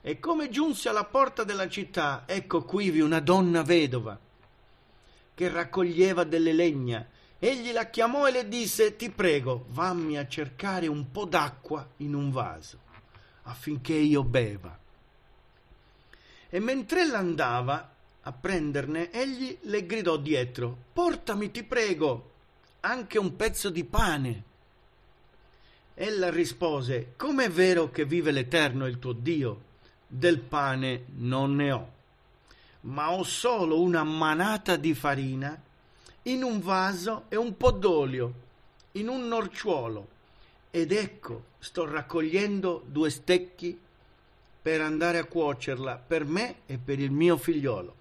e come giunse alla porta della città, ecco quivi una donna vedova che raccoglieva delle legna. Egli la chiamò e le disse: Ti prego, vammi a cercare un po' d'acqua in un vaso, affinché io beva. E mentre l'andava a prenderne, egli le gridò dietro: Portami, ti prego, anche un pezzo di pane. Ella rispose: Com'è vero che vive l'Eterno il tuo Dio? del pane non ne ho, ma ho solo una manata di farina in un vaso e un po' d'olio, in un norciuolo. Ed ecco, sto raccogliendo due stecchi per andare a cuocerla per me e per il mio figliolo.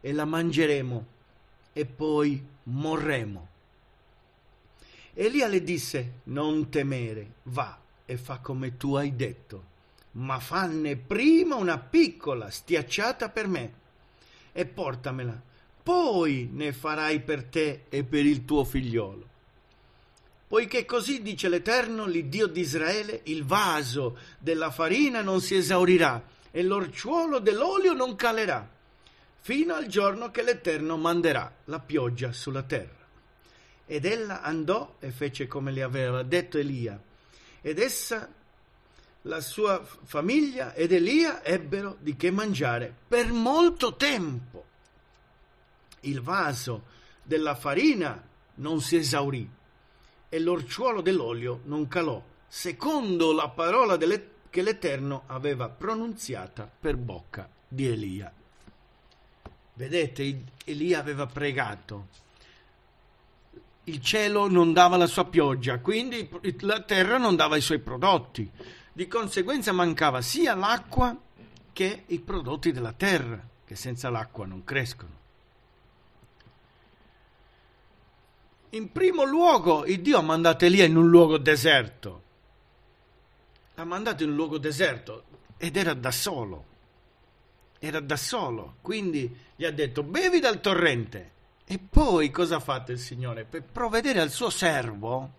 E la mangeremo e poi morremo. Elia le disse, non temere, va e fa come tu hai detto ma fanne prima una piccola stiacciata per me e portamela, poi ne farai per te e per il tuo figliolo. Poiché così dice l'Eterno, l'Iddio di Israele, il vaso della farina non si esaurirà e l'orciuolo dell'olio non calerà, fino al giorno che l'Eterno manderà la pioggia sulla terra. Ed ella andò e fece come le aveva detto Elia, ed essa la sua famiglia ed Elia ebbero di che mangiare per molto tempo. Il vaso della farina non si esaurì e l'orciuolo dell'olio non calò, secondo la parola che l'Eterno aveva pronunziata per bocca di Elia. Vedete, Elia aveva pregato. Il cielo non dava la sua pioggia, quindi la terra non dava i suoi prodotti di conseguenza mancava sia l'acqua che i prodotti della terra, che senza l'acqua non crescono. In primo luogo, il Dio ha mandato Elia in un luogo deserto. L'ha mandato in un luogo deserto ed era da solo. Era da solo, quindi gli ha detto bevi dal torrente. E poi cosa ha fatto il Signore? Per provvedere al suo servo,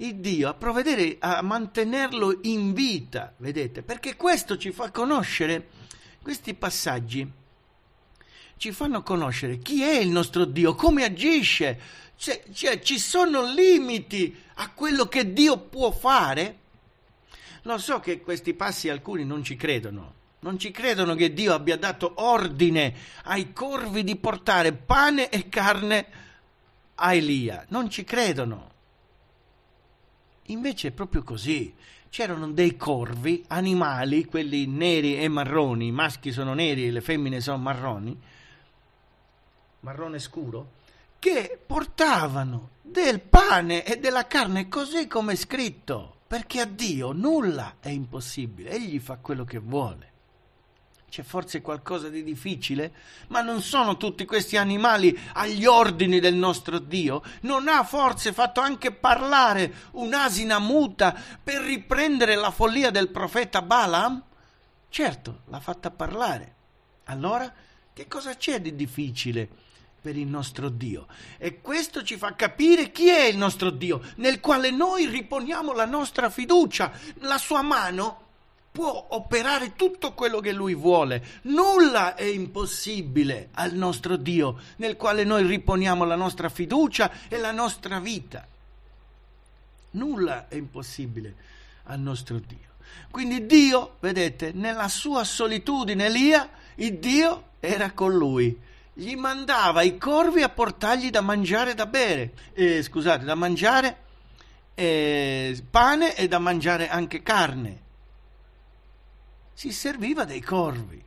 il Dio a provvedere a mantenerlo in vita, vedete? Perché questo ci fa conoscere, questi passaggi ci fanno conoscere chi è il nostro Dio, come agisce, cioè, cioè ci sono limiti a quello che Dio può fare. Lo so che questi passi alcuni non ci credono, non ci credono che Dio abbia dato ordine ai corvi di portare pane e carne a Elia, non ci credono Invece è proprio così. C'erano dei corvi, animali, quelli neri e marroni, i maschi sono neri e le femmine sono marroni, marrone scuro, che portavano del pane e della carne così come è scritto, perché a Dio nulla è impossibile, egli fa quello che vuole c'è forse qualcosa di difficile? Ma non sono tutti questi animali agli ordini del nostro Dio? Non ha forse fatto anche parlare un'asina muta per riprendere la follia del profeta Balaam? Certo, l'ha fatta parlare. Allora, che cosa c'è di difficile? per il nostro Dio. E questo ci fa capire chi è il nostro Dio, nel quale noi riponiamo la nostra fiducia. La sua mano può operare tutto quello che lui vuole. Nulla è impossibile al nostro Dio, nel quale noi riponiamo la nostra fiducia e la nostra vita. Nulla è impossibile al nostro Dio. Quindi Dio, vedete, nella sua solitudine, Elia, il Dio era con lui. Gli mandava i corvi a portargli da mangiare e da bere, eh, scusate, da mangiare eh, pane e da mangiare anche carne si serviva dei corvi,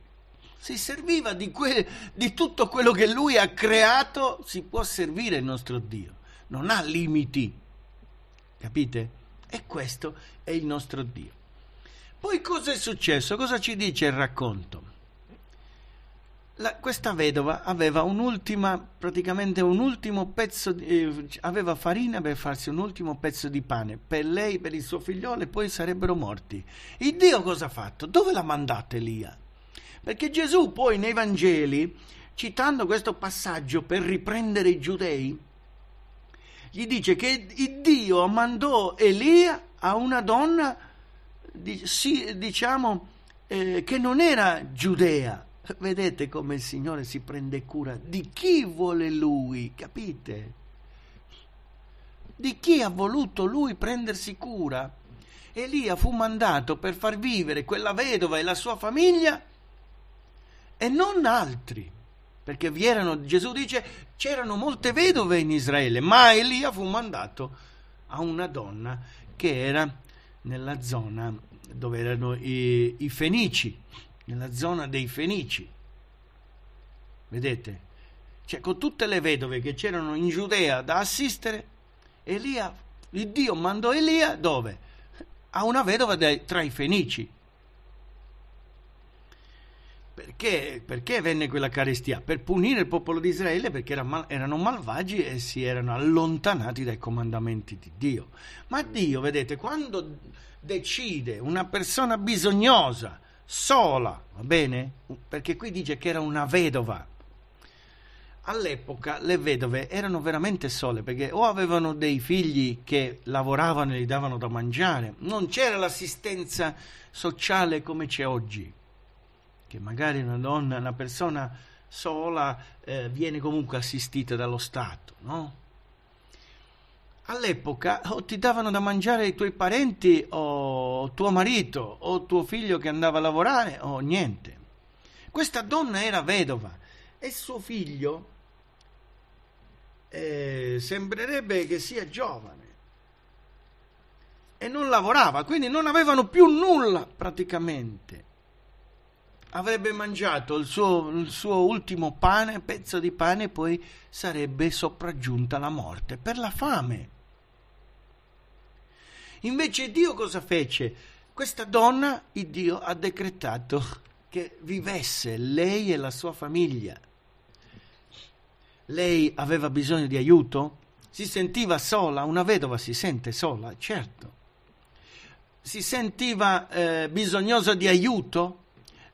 si serviva di, que- di tutto quello che lui ha creato, si può servire il nostro Dio, non ha limiti, capite? E questo è il nostro Dio. Poi cosa è successo? Cosa ci dice il racconto? la, questa vedova aveva un'ultima, praticamente un ultimo pezzo, di, eh, aveva farina per farsi un ultimo pezzo di pane per lei, per il suo figliolo e poi sarebbero morti. Il Dio cosa ha fatto? Dove l'ha mandata Elia? Perché Gesù poi nei Vangeli, citando questo passaggio per riprendere i giudei, gli dice che il Dio mandò Elia a una donna, diciamo, eh, che non era giudea, Vedete come il Signore si prende cura di chi vuole Lui, capite? Di chi ha voluto Lui prendersi cura. Elia fu mandato per far vivere quella vedova e la sua famiglia e non altri. Perché vi erano, Gesù dice, c'erano molte vedove in Israele, ma Elia fu mandato a una donna che era nella zona dove erano i, i Fenici nella zona dei Fenici. Vedete? Cioè, con tutte le vedove che c'erano in Giudea da assistere, Elia, il Dio mandò Elia dove? A una vedova dei, tra i Fenici. Perché, perché, venne quella carestia? Per punire il popolo di Israele perché era mal, erano malvagi e si erano allontanati dai comandamenti di Dio. Ma Dio, vedete, quando decide una persona bisognosa sola, va bene? Perché qui dice che era una vedova. All'epoca le vedove erano veramente sole perché o avevano dei figli che lavoravano e gli davano da mangiare, non c'era l'assistenza sociale come c'è oggi, che magari una donna, una persona sola eh, viene comunque assistita dallo Stato, no? all'epoca o ti davano da mangiare i tuoi parenti o tuo marito o tuo figlio che andava a lavorare o niente. Questa donna era vedova e suo figlio eh, sembrerebbe che sia giovane e non lavorava, quindi non avevano più nulla praticamente. Avrebbe mangiato il suo, il suo ultimo pane, pezzo di pane, e poi sarebbe sopraggiunta la morte per la fame. Invece Dio cosa fece? Questa donna, il Dio ha decretato che vivesse lei e la sua famiglia. Lei aveva bisogno di aiuto? Si sentiva sola? Una vedova si sente sola? Certo. Si sentiva eh, bisognosa di aiuto?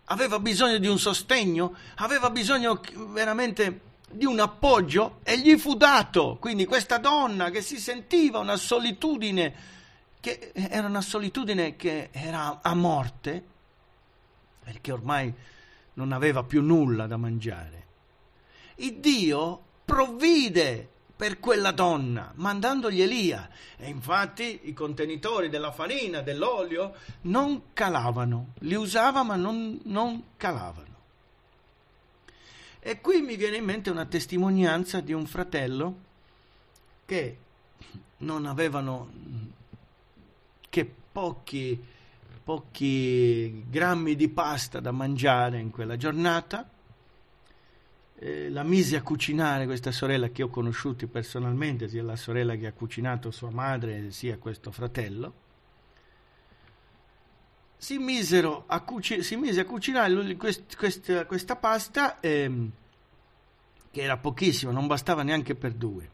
Aveva bisogno di un sostegno? Aveva bisogno veramente di un appoggio e gli fu dato. Quindi questa donna che si sentiva una solitudine che era una solitudine che era a morte, perché ormai non aveva più nulla da mangiare. Il Dio provvide per quella donna, mandandogli Elia. E infatti i contenitori della farina, dell'olio, non calavano, li usava ma non, non calavano. E qui mi viene in mente una testimonianza di un fratello che non avevano che pochi, pochi grammi di pasta da mangiare in quella giornata. Eh, la mise a cucinare questa sorella che ho conosciuto personalmente, sia la sorella che ha cucinato sua madre, sia questo fratello. Si, misero a cuci- si mise a cucinare quest- quest- questa pasta ehm, che era pochissima, non bastava neanche per due.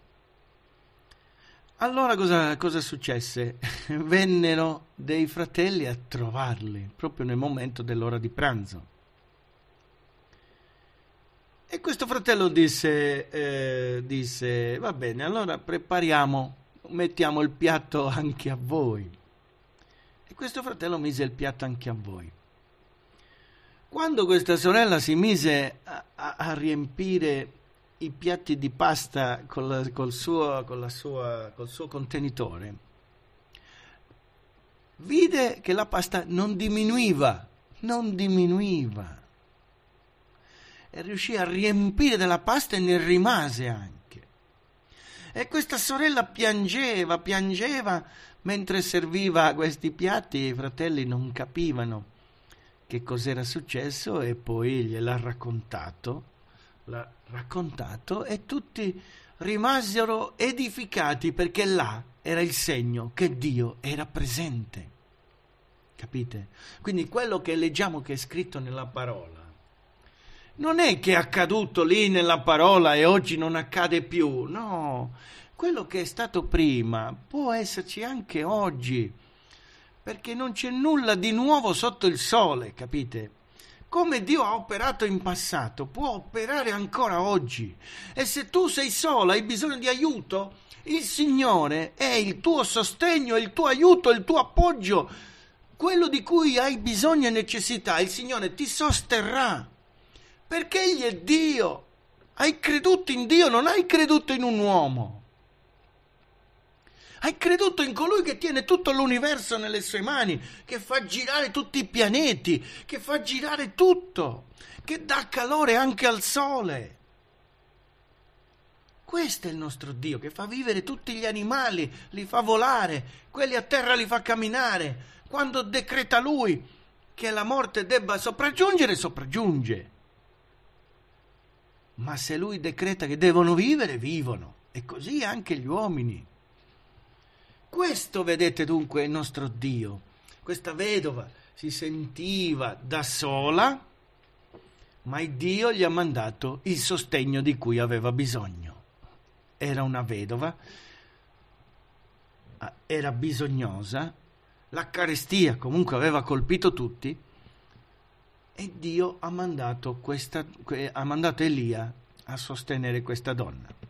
Allora cosa, cosa successe? Vennero dei fratelli a trovarli proprio nel momento dell'ora di pranzo. E questo fratello disse, eh, disse, va bene, allora prepariamo, mettiamo il piatto anche a voi. E questo fratello mise il piatto anche a voi. Quando questa sorella si mise a, a, a riempire i piatti di pasta col, col, suo, col, sua, col suo contenitore, vide che la pasta non diminuiva, non diminuiva. E riuscì a riempire della pasta e ne rimase anche. E questa sorella piangeva, piangeva mentre serviva questi piatti. I fratelli non capivano che cos'era successo e poi gliel'ha raccontato la raccontato e tutti rimasero edificati perché là era il segno che Dio era presente. Capite? Quindi quello che leggiamo che è scritto nella parola non è che è accaduto lì nella parola e oggi non accade più, no, quello che è stato prima può esserci anche oggi, perché non c'è nulla di nuovo sotto il sole, capite? come Dio ha operato in passato, può operare ancora oggi. E se tu sei sola, hai bisogno di aiuto, il Signore è il tuo sostegno, il tuo aiuto, il tuo appoggio. Quello di cui hai bisogno e necessità, il Signore ti sosterrà. Perché Egli è Dio. Hai creduto in Dio, non hai creduto in un uomo. Hai creduto in colui che tiene tutto l'universo nelle sue mani, che fa girare tutti i pianeti, che fa girare tutto, che dà calore anche al sole. Questo è il nostro Dio che fa vivere tutti gli animali, li fa volare, quelli a terra li fa camminare. Quando decreta Lui che la morte debba sopraggiungere, sopraggiunge. Ma se Lui decreta che devono vivere, vivono. E così anche gli uomini. Questo vedete dunque il nostro Dio. Questa vedova si sentiva da sola, ma il Dio gli ha mandato il sostegno di cui aveva bisogno. Era una vedova, ah, era bisognosa, la carestia comunque aveva colpito tutti e Dio ha mandato, questa, ha mandato Elia a sostenere questa donna.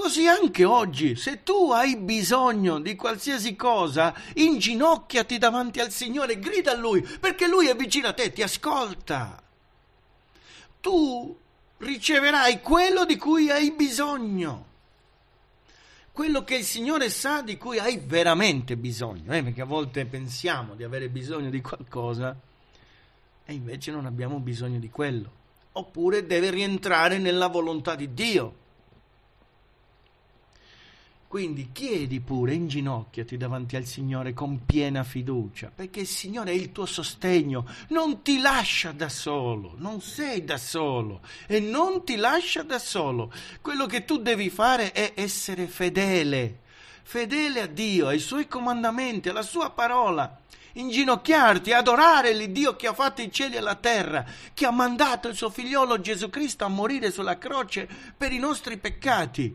Così anche oggi, se tu hai bisogno di qualsiasi cosa, inginocchiati davanti al Signore, grida a Lui, perché Lui è vicino a te, ti ascolta. Tu riceverai quello di cui hai bisogno. Quello che il Signore sa di cui hai veramente bisogno, eh? perché a volte pensiamo di avere bisogno di qualcosa e invece non abbiamo bisogno di quello. Oppure deve rientrare nella volontà di Dio quindi chiedi pure, inginocchiati davanti al Signore con piena fiducia, perché il Signore è il tuo sostegno, non ti lascia da solo, non sei da solo e non ti lascia da solo. Quello che tu devi fare è essere fedele, fedele a Dio, ai Suoi comandamenti, alla Sua parola, inginocchiarti, adorare l'Iddio che ha fatto i cieli e la terra, che ha mandato il suo figliolo Gesù Cristo a morire sulla croce per i nostri peccati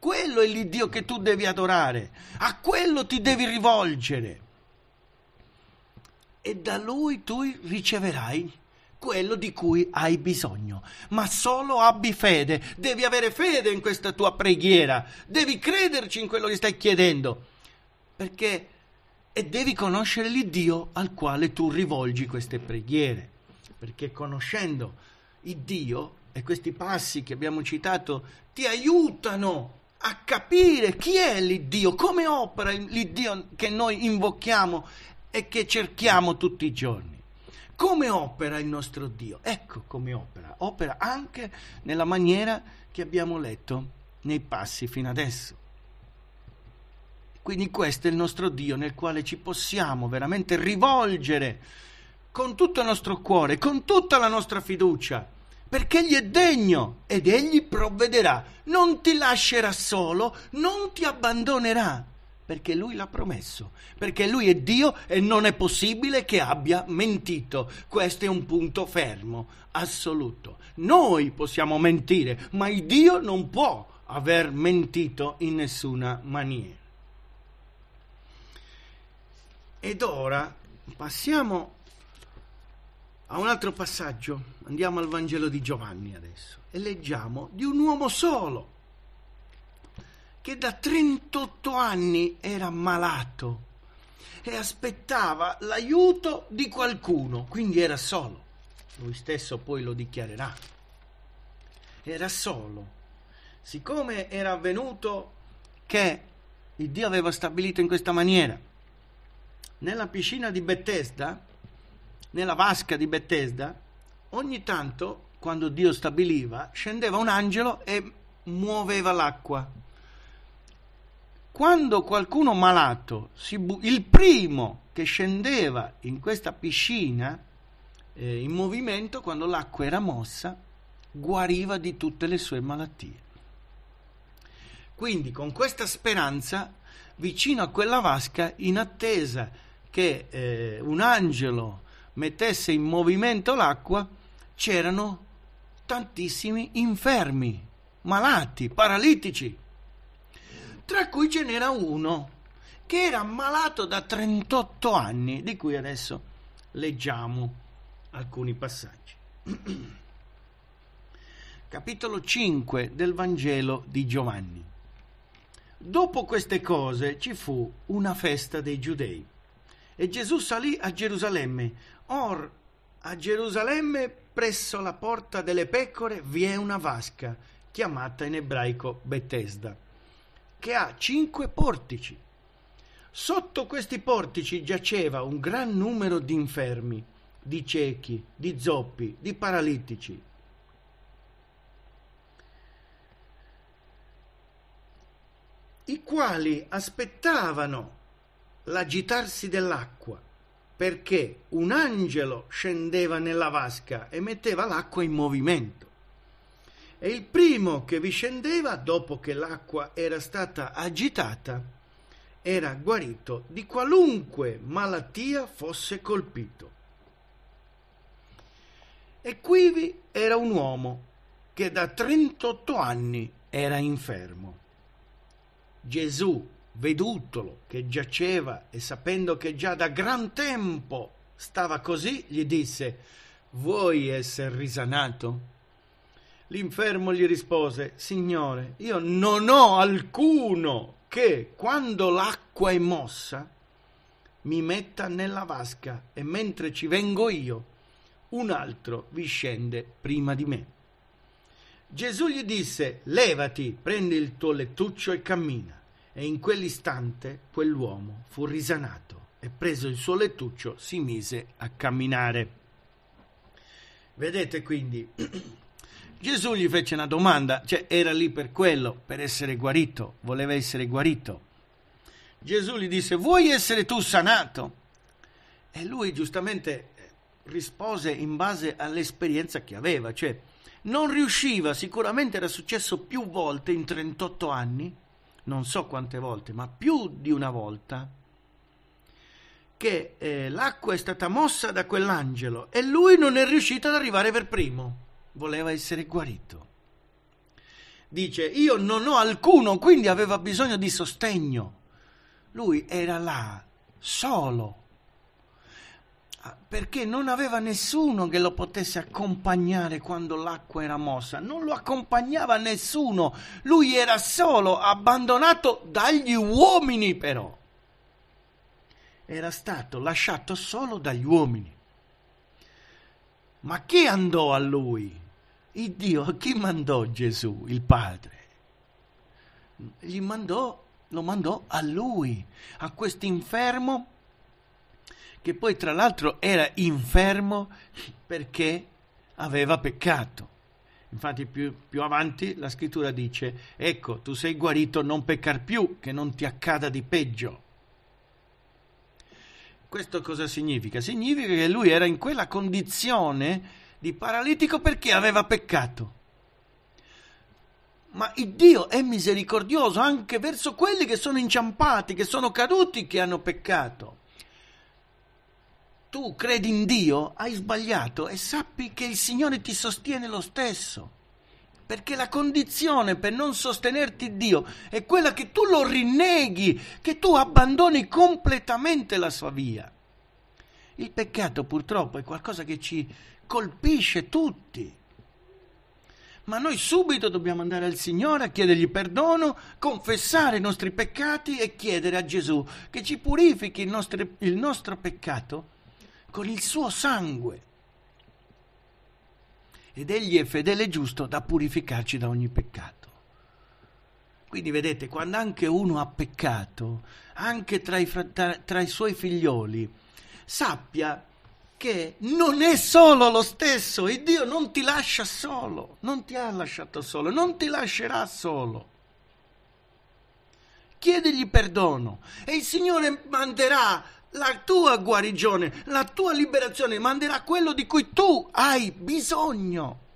quello è l'Iddio che tu devi adorare, a quello ti devi rivolgere. E da lui tu riceverai quello di cui hai bisogno, ma solo abbi fede, devi avere fede in questa tua preghiera, devi crederci in quello che stai chiedendo, perché e devi conoscere l'Iddio al quale tu rivolgi queste preghiere, perché conoscendo Iddio e questi passi che abbiamo citato ti aiutano a capire chi è l'Iddio, come opera l'Iddio che noi invochiamo e che cerchiamo tutti i giorni. Come opera il nostro Dio? Ecco come opera. Opera anche nella maniera che abbiamo letto nei passi fino adesso. Quindi questo è il nostro Dio nel quale ci possiamo veramente rivolgere con tutto il nostro cuore, con tutta la nostra fiducia perché gli è degno ed egli provvederà, non ti lascerà solo, non ti abbandonerà, perché lui l'ha promesso, perché lui è Dio e non è possibile che abbia mentito. Questo è un punto fermo, assoluto. Noi possiamo mentire, ma il Dio non può aver mentito in nessuna maniera. Ed ora passiamo a un altro passaggio. Andiamo al Vangelo di Giovanni adesso e leggiamo di un uomo solo che da 38 anni era malato e aspettava l'aiuto di qualcuno, quindi era solo. Lui stesso poi lo dichiarerà. Era solo. Siccome era avvenuto che il Dio aveva stabilito in questa maniera, nella piscina di Bethesda nella vasca di Bethesda, ogni tanto, quando Dio stabiliva, scendeva un angelo e muoveva l'acqua. Quando qualcuno malato, bu- il primo che scendeva in questa piscina eh, in movimento, quando l'acqua era mossa, guariva di tutte le sue malattie. Quindi con questa speranza, vicino a quella vasca, in attesa che eh, un angelo mettesse in movimento l'acqua, c'erano tantissimi infermi, malati, paralitici. Tra cui ce n'era uno che era malato da 38 anni, di cui adesso leggiamo alcuni passaggi. Capitolo 5 del Vangelo di Giovanni. Dopo queste cose ci fu una festa dei giudei e Gesù salì a Gerusalemme Or a Gerusalemme presso la porta delle pecore vi è una vasca, chiamata in ebraico Bethesda, che ha cinque portici. Sotto questi portici giaceva un gran numero di infermi, di ciechi, di zoppi, di paralitici. i quali aspettavano l'agitarsi dell'acqua perché un angelo scendeva nella vasca e metteva l'acqua in movimento. E il primo che vi scendeva, dopo che l'acqua era stata agitata, era guarito di qualunque malattia fosse colpito. E quivi era un uomo che da 38 anni era infermo. Gesù vedutolo che giaceva e sapendo che già da gran tempo stava così, gli disse Vuoi essere risanato? L'infermo gli rispose Signore, io non ho alcuno che quando l'acqua è mossa mi metta nella vasca e mentre ci vengo io un altro vi scende prima di me. Gesù gli disse Levati, prendi il tuo lettuccio e cammina e in quell'istante quell'uomo fu risanato e preso il suo lettuccio si mise a camminare. Vedete quindi, Gesù gli fece una domanda, cioè era lì per quello, per essere guarito, voleva essere guarito. Gesù gli disse, vuoi essere tu sanato? E lui giustamente eh, rispose in base all'esperienza che aveva, cioè non riusciva, sicuramente era successo più volte in 38 anni, non so quante volte, ma più di una volta, che eh, l'acqua è stata mossa da quell'angelo e lui non è riuscito ad arrivare per primo, voleva essere guarito. Dice, io non ho alcuno, quindi aveva bisogno di sostegno. Lui era là, solo, Ah, perché non aveva nessuno che lo potesse accompagnare quando l'acqua era mossa, non lo accompagnava nessuno, lui era solo, abbandonato dagli uomini però, era stato lasciato solo dagli uomini. Ma chi andò a lui? Il Dio chi mandò Gesù, il Padre? Mandò, lo mandò a lui, a questo infermo che poi tra l'altro era infermo perché aveva peccato. Infatti più, più, avanti la scrittura dice, ecco, tu sei guarito, non peccar più, che non ti accada di peggio. Questo cosa significa? Significa che lui era in quella condizione di paralitico perché aveva peccato. Ma il Dio è misericordioso anche verso quelli che sono inciampati, che sono caduti, che hanno peccato tu credi in Dio, hai sbagliato e sappi che il Signore ti sostiene lo stesso. Perché la condizione per non sostenerti Dio è quella che tu lo rinneghi, che tu abbandoni completamente la sua via. Il peccato purtroppo è qualcosa che ci colpisce tutti. Ma noi subito dobbiamo andare al Signore a chiedergli perdono, confessare i nostri peccati e chiedere a Gesù che ci purifichi il nostro, il nostro peccato con il suo sangue. Ed egli è fedele e giusto da purificarci da ogni peccato. Quindi vedete, quando anche uno ha peccato, anche tra i, fra- tra, tra i suoi figlioli, sappia che non è solo lo stesso e Dio non ti lascia solo, non ti ha lasciato solo, non ti lascerà solo. Chiedigli perdono e il Signore manderà la tua guarigione, la tua liberazione, manderà quello di cui tu hai bisogno.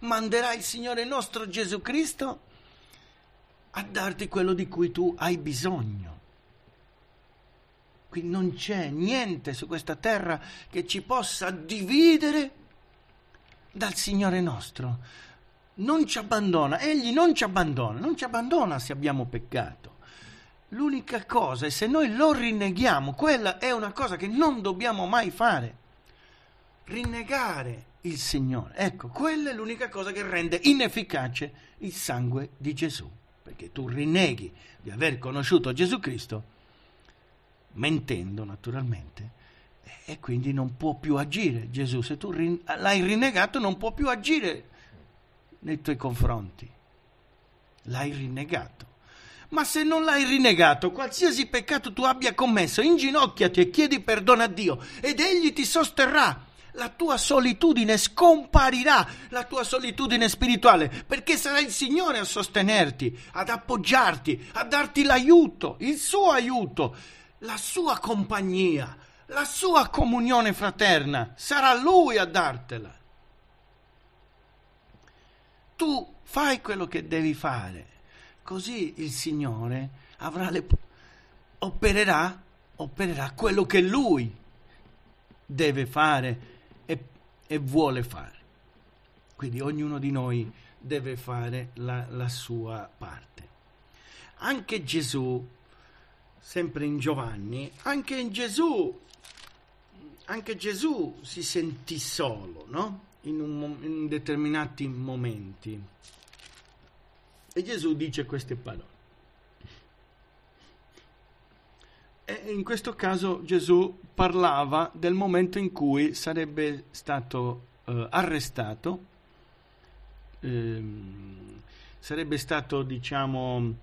Manderà il Signore nostro Gesù Cristo a darti quello di cui tu hai bisogno. Qui non c'è niente su questa terra che ci possa dividere dal Signore nostro. Non ci abbandona, Egli non ci abbandona, non ci abbandona se abbiamo peccato L'unica cosa è se noi lo rinneghiamo, quella è una cosa che non dobbiamo mai fare. Rinnegare il Signore. Ecco, quella è l'unica cosa che rende inefficace il sangue di Gesù. Perché tu rinneghi di aver conosciuto Gesù Cristo, mentendo naturalmente, e quindi non può più agire Gesù. Se tu rin- l'hai rinnegato non può più agire nei tuoi confronti. L'hai rinnegato. Ma se non l'hai rinnegato, qualsiasi peccato tu abbia commesso, inginocchiati e chiedi perdono a Dio ed Egli ti sosterrà. La tua solitudine scomparirà, la tua solitudine spirituale, perché sarà il Signore a sostenerti, ad appoggiarti, a darti l'aiuto, il suo aiuto, la sua compagnia, la sua comunione fraterna. Sarà Lui a dartela. Tu fai quello che devi fare Così il Signore le, opererà, opererà quello che Lui deve fare e, e, vuole fare. Quindi ognuno di noi deve fare la, la sua parte. Anche Gesù, sempre in Giovanni, anche in Gesù, anche Gesù si sentì solo, no? in, un, in determinati momenti. E Gesù dice queste parole. E in questo caso Gesù parlava del momento in cui sarebbe stato eh, arrestato, eh, sarebbe stato, diciamo,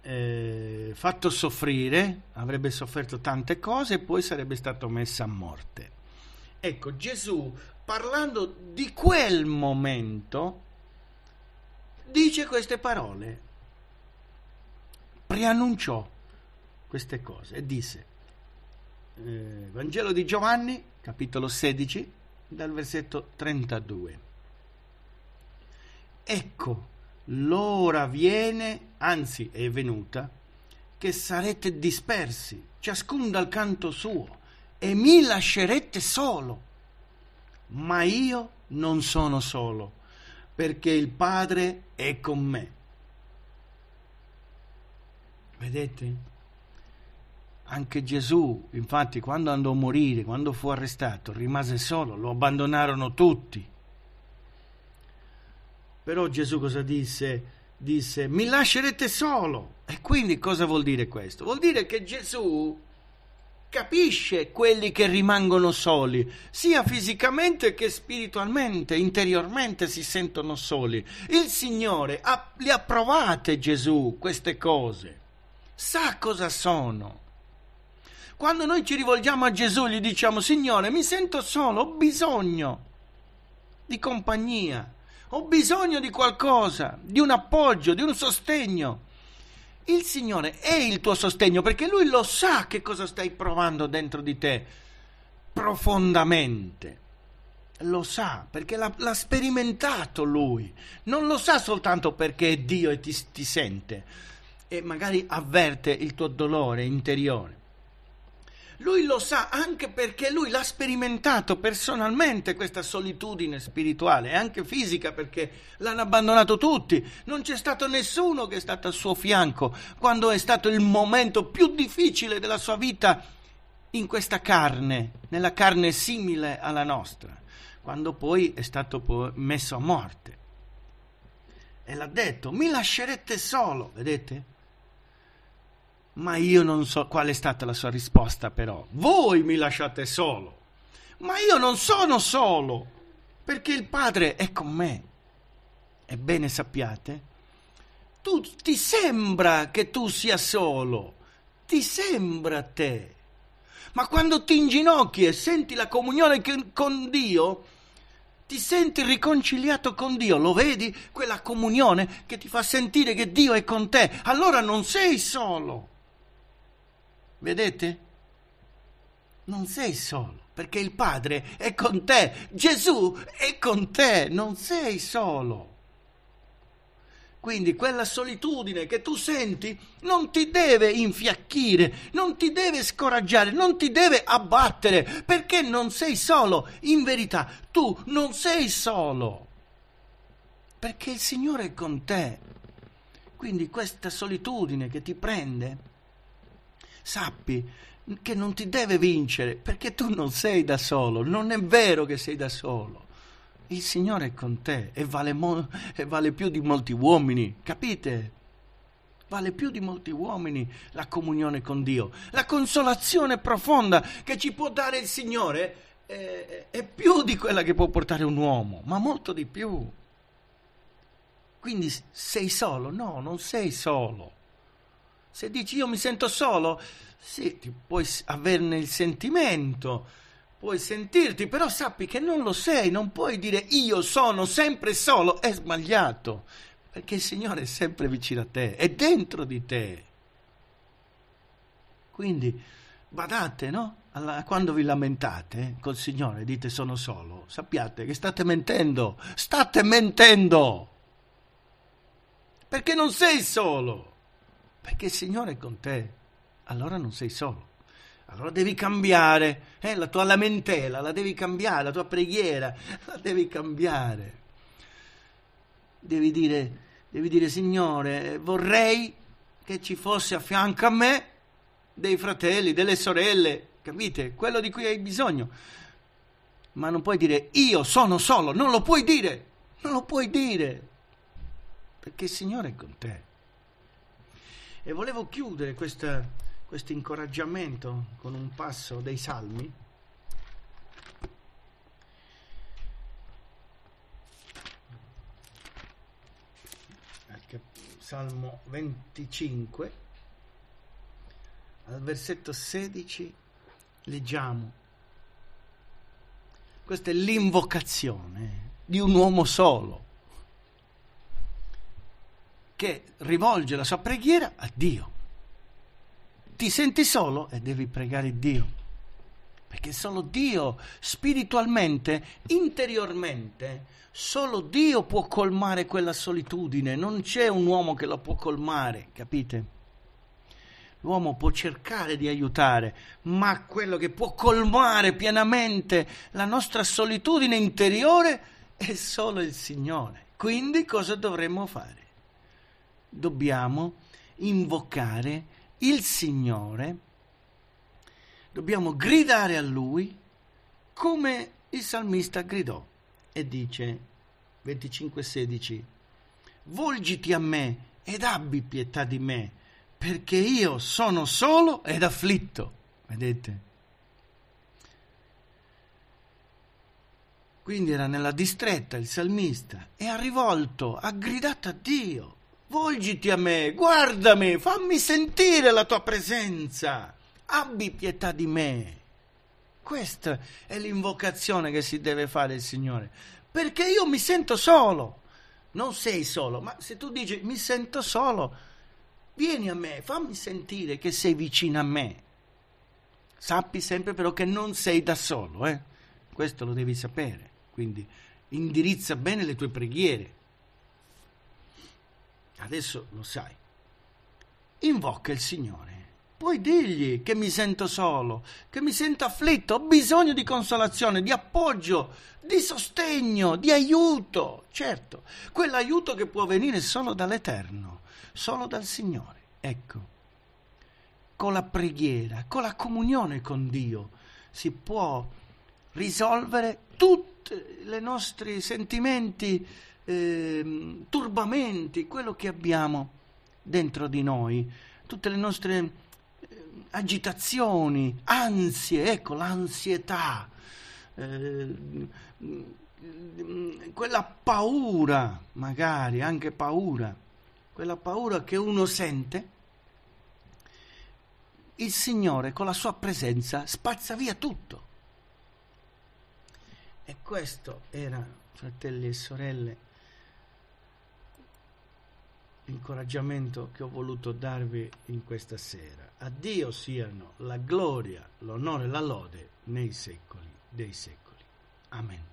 eh, fatto soffrire, avrebbe sofferto tante cose e poi sarebbe stato messo a morte. Ecco, Gesù parlando di quel momento dice queste parole, preannunciò queste cose e disse, eh, Vangelo di Giovanni, capitolo 16, dal versetto 32. Ecco, l'ora viene, anzi è venuta, che sarete dispersi, ciascun dal canto suo, e mi lascerete solo. Ma io non sono solo perché il Padre è con me. Vedete? Anche Gesù, infatti, quando andò a morire, quando fu arrestato, rimase solo, lo abbandonarono tutti. Però Gesù cosa disse? Disse, mi lascerete solo. E quindi cosa vuol dire questo? Vuol dire che Gesù capisce quelli che rimangono soli, sia fisicamente che spiritualmente, interiormente si sentono soli. Il Signore ha, le ha provate Gesù queste cose, sa cosa sono. Quando noi ci rivolgiamo a Gesù gli diciamo Signore mi sento solo, ho bisogno di compagnia, ho bisogno di qualcosa, di un appoggio, di un sostegno il Signore è il tuo sostegno perché Lui lo sa che cosa stai provando dentro di te profondamente. Lo sa perché l'ha, l'ha sperimentato Lui. Non lo sa soltanto perché è Dio e ti, ti sente e magari avverte il tuo dolore interiore. Lui lo sa anche perché lui l'ha sperimentato personalmente questa solitudine spirituale e anche fisica perché l'hanno abbandonato tutti. Non c'è stato nessuno che è stato al suo fianco quando è stato il momento più difficile della sua vita in questa carne, nella carne simile alla nostra, quando poi è stato messo a morte. E l'ha detto, mi lascerete solo, vedete? Ma io non so qual è stata la sua risposta però. Voi mi lasciate solo. Ma io non sono solo, perché il Padre è con me. Ebbene sappiate, tu, ti sembra che tu sia solo, ti sembra te. Ma quando ti inginocchi e senti la comunione con Dio, ti senti riconciliato con Dio, lo vedi? Quella comunione che ti fa sentire che Dio è con te, allora non sei solo. Vedete? Non sei solo, perché il Padre è con te, Gesù è con te, non sei solo. Quindi quella solitudine che tu senti non ti deve infiacchire, non ti deve scoraggiare, non ti deve abbattere, perché non sei solo. In verità, tu non sei solo, perché il Signore è con te. Quindi questa solitudine che ti prende sappi che non ti deve vincere perché tu non sei da solo, non è vero che sei da solo. Il Signore è con te e vale, mo- e vale più di molti uomini, capite? Vale più di molti uomini la comunione con Dio. La consolazione profonda che ci può dare il Signore è, eh, è più di quella che può portare un uomo, ma molto di più. Quindi sei solo? No, non sei solo. Se dici io mi sento solo, sì, ti puoi averne il sentimento, puoi sentirti, però sappi che non lo sei, non puoi dire io sono sempre solo, è sbagliato, perché il Signore è sempre vicino a te, è dentro di te. Quindi badate, no? Alla, quando vi lamentate col Signore, dite sono solo, sappiate che state mentendo, state mentendo, perché non sei solo perché il Signore è con te, allora non sei solo. Allora devi cambiare, eh, la tua lamentela la devi cambiare, la tua preghiera la devi cambiare. Devi dire, devi dire Signore, vorrei che ci fosse a fianco a me dei fratelli, delle sorelle, capite? Quello di cui hai bisogno. Ma non puoi dire io sono solo, non lo puoi dire, non lo puoi dire, perché il Signore è con te. E volevo chiudere questo quest incoraggiamento con un passo dei Salmi. Ecco, Salmo 25, al versetto 16, leggiamo. Questa è l'invocazione di un uomo solo che rivolge la sua preghiera a Dio. Ti senti solo e devi pregare Dio. Perché solo Dio, spiritualmente, interiormente, solo Dio può colmare quella solitudine. Non c'è un uomo che la può colmare, capite? L'uomo può cercare di aiutare, ma quello che può colmare pienamente la nostra solitudine interiore è solo il Signore. Quindi cosa dovremmo fare? dobbiamo invocare il Signore, dobbiamo gridare a Lui come il salmista gridò e dice 25:16 Volgiti a me ed abbi pietà di me, perché io sono solo ed afflitto. Vedete? Quindi era nella distretta il salmista e ha rivolto, ha gridato a Dio Volgiti a me, guardami, fammi sentire la tua presenza. Abbi pietà di me. Questa è l'invocazione che si deve fare il Signore. Perché io mi sento solo. Non sei solo, ma se tu dici mi sento solo, vieni a me, fammi sentire che sei vicino a me. Sappi sempre però che non sei da solo, eh? questo lo devi sapere. Quindi indirizza bene le tue preghiere adesso lo sai. Invoca il Signore. Puoi dirgli che mi sento solo, che mi sento afflitto, ho bisogno di consolazione, di appoggio, di sostegno, di aiuto. Certo, quell'aiuto che può venire solo dall'Eterno, solo dal Signore. Ecco, con la preghiera, con la comunione con Dio, si può risolvere tutti i nostri sentimenti eh, turbamenti, quello che abbiamo dentro di noi, tutte le nostre eh, agitazioni, ansie, ecco l'ansietà, eh, quella paura, magari anche paura, quella paura che uno sente, il Signore con la sua presenza spazza via tutto. E questo era, fratelli e sorelle, incoraggiamento che ho voluto darvi in questa sera. A Dio siano la gloria, l'onore e la lode nei secoli dei secoli. Amen.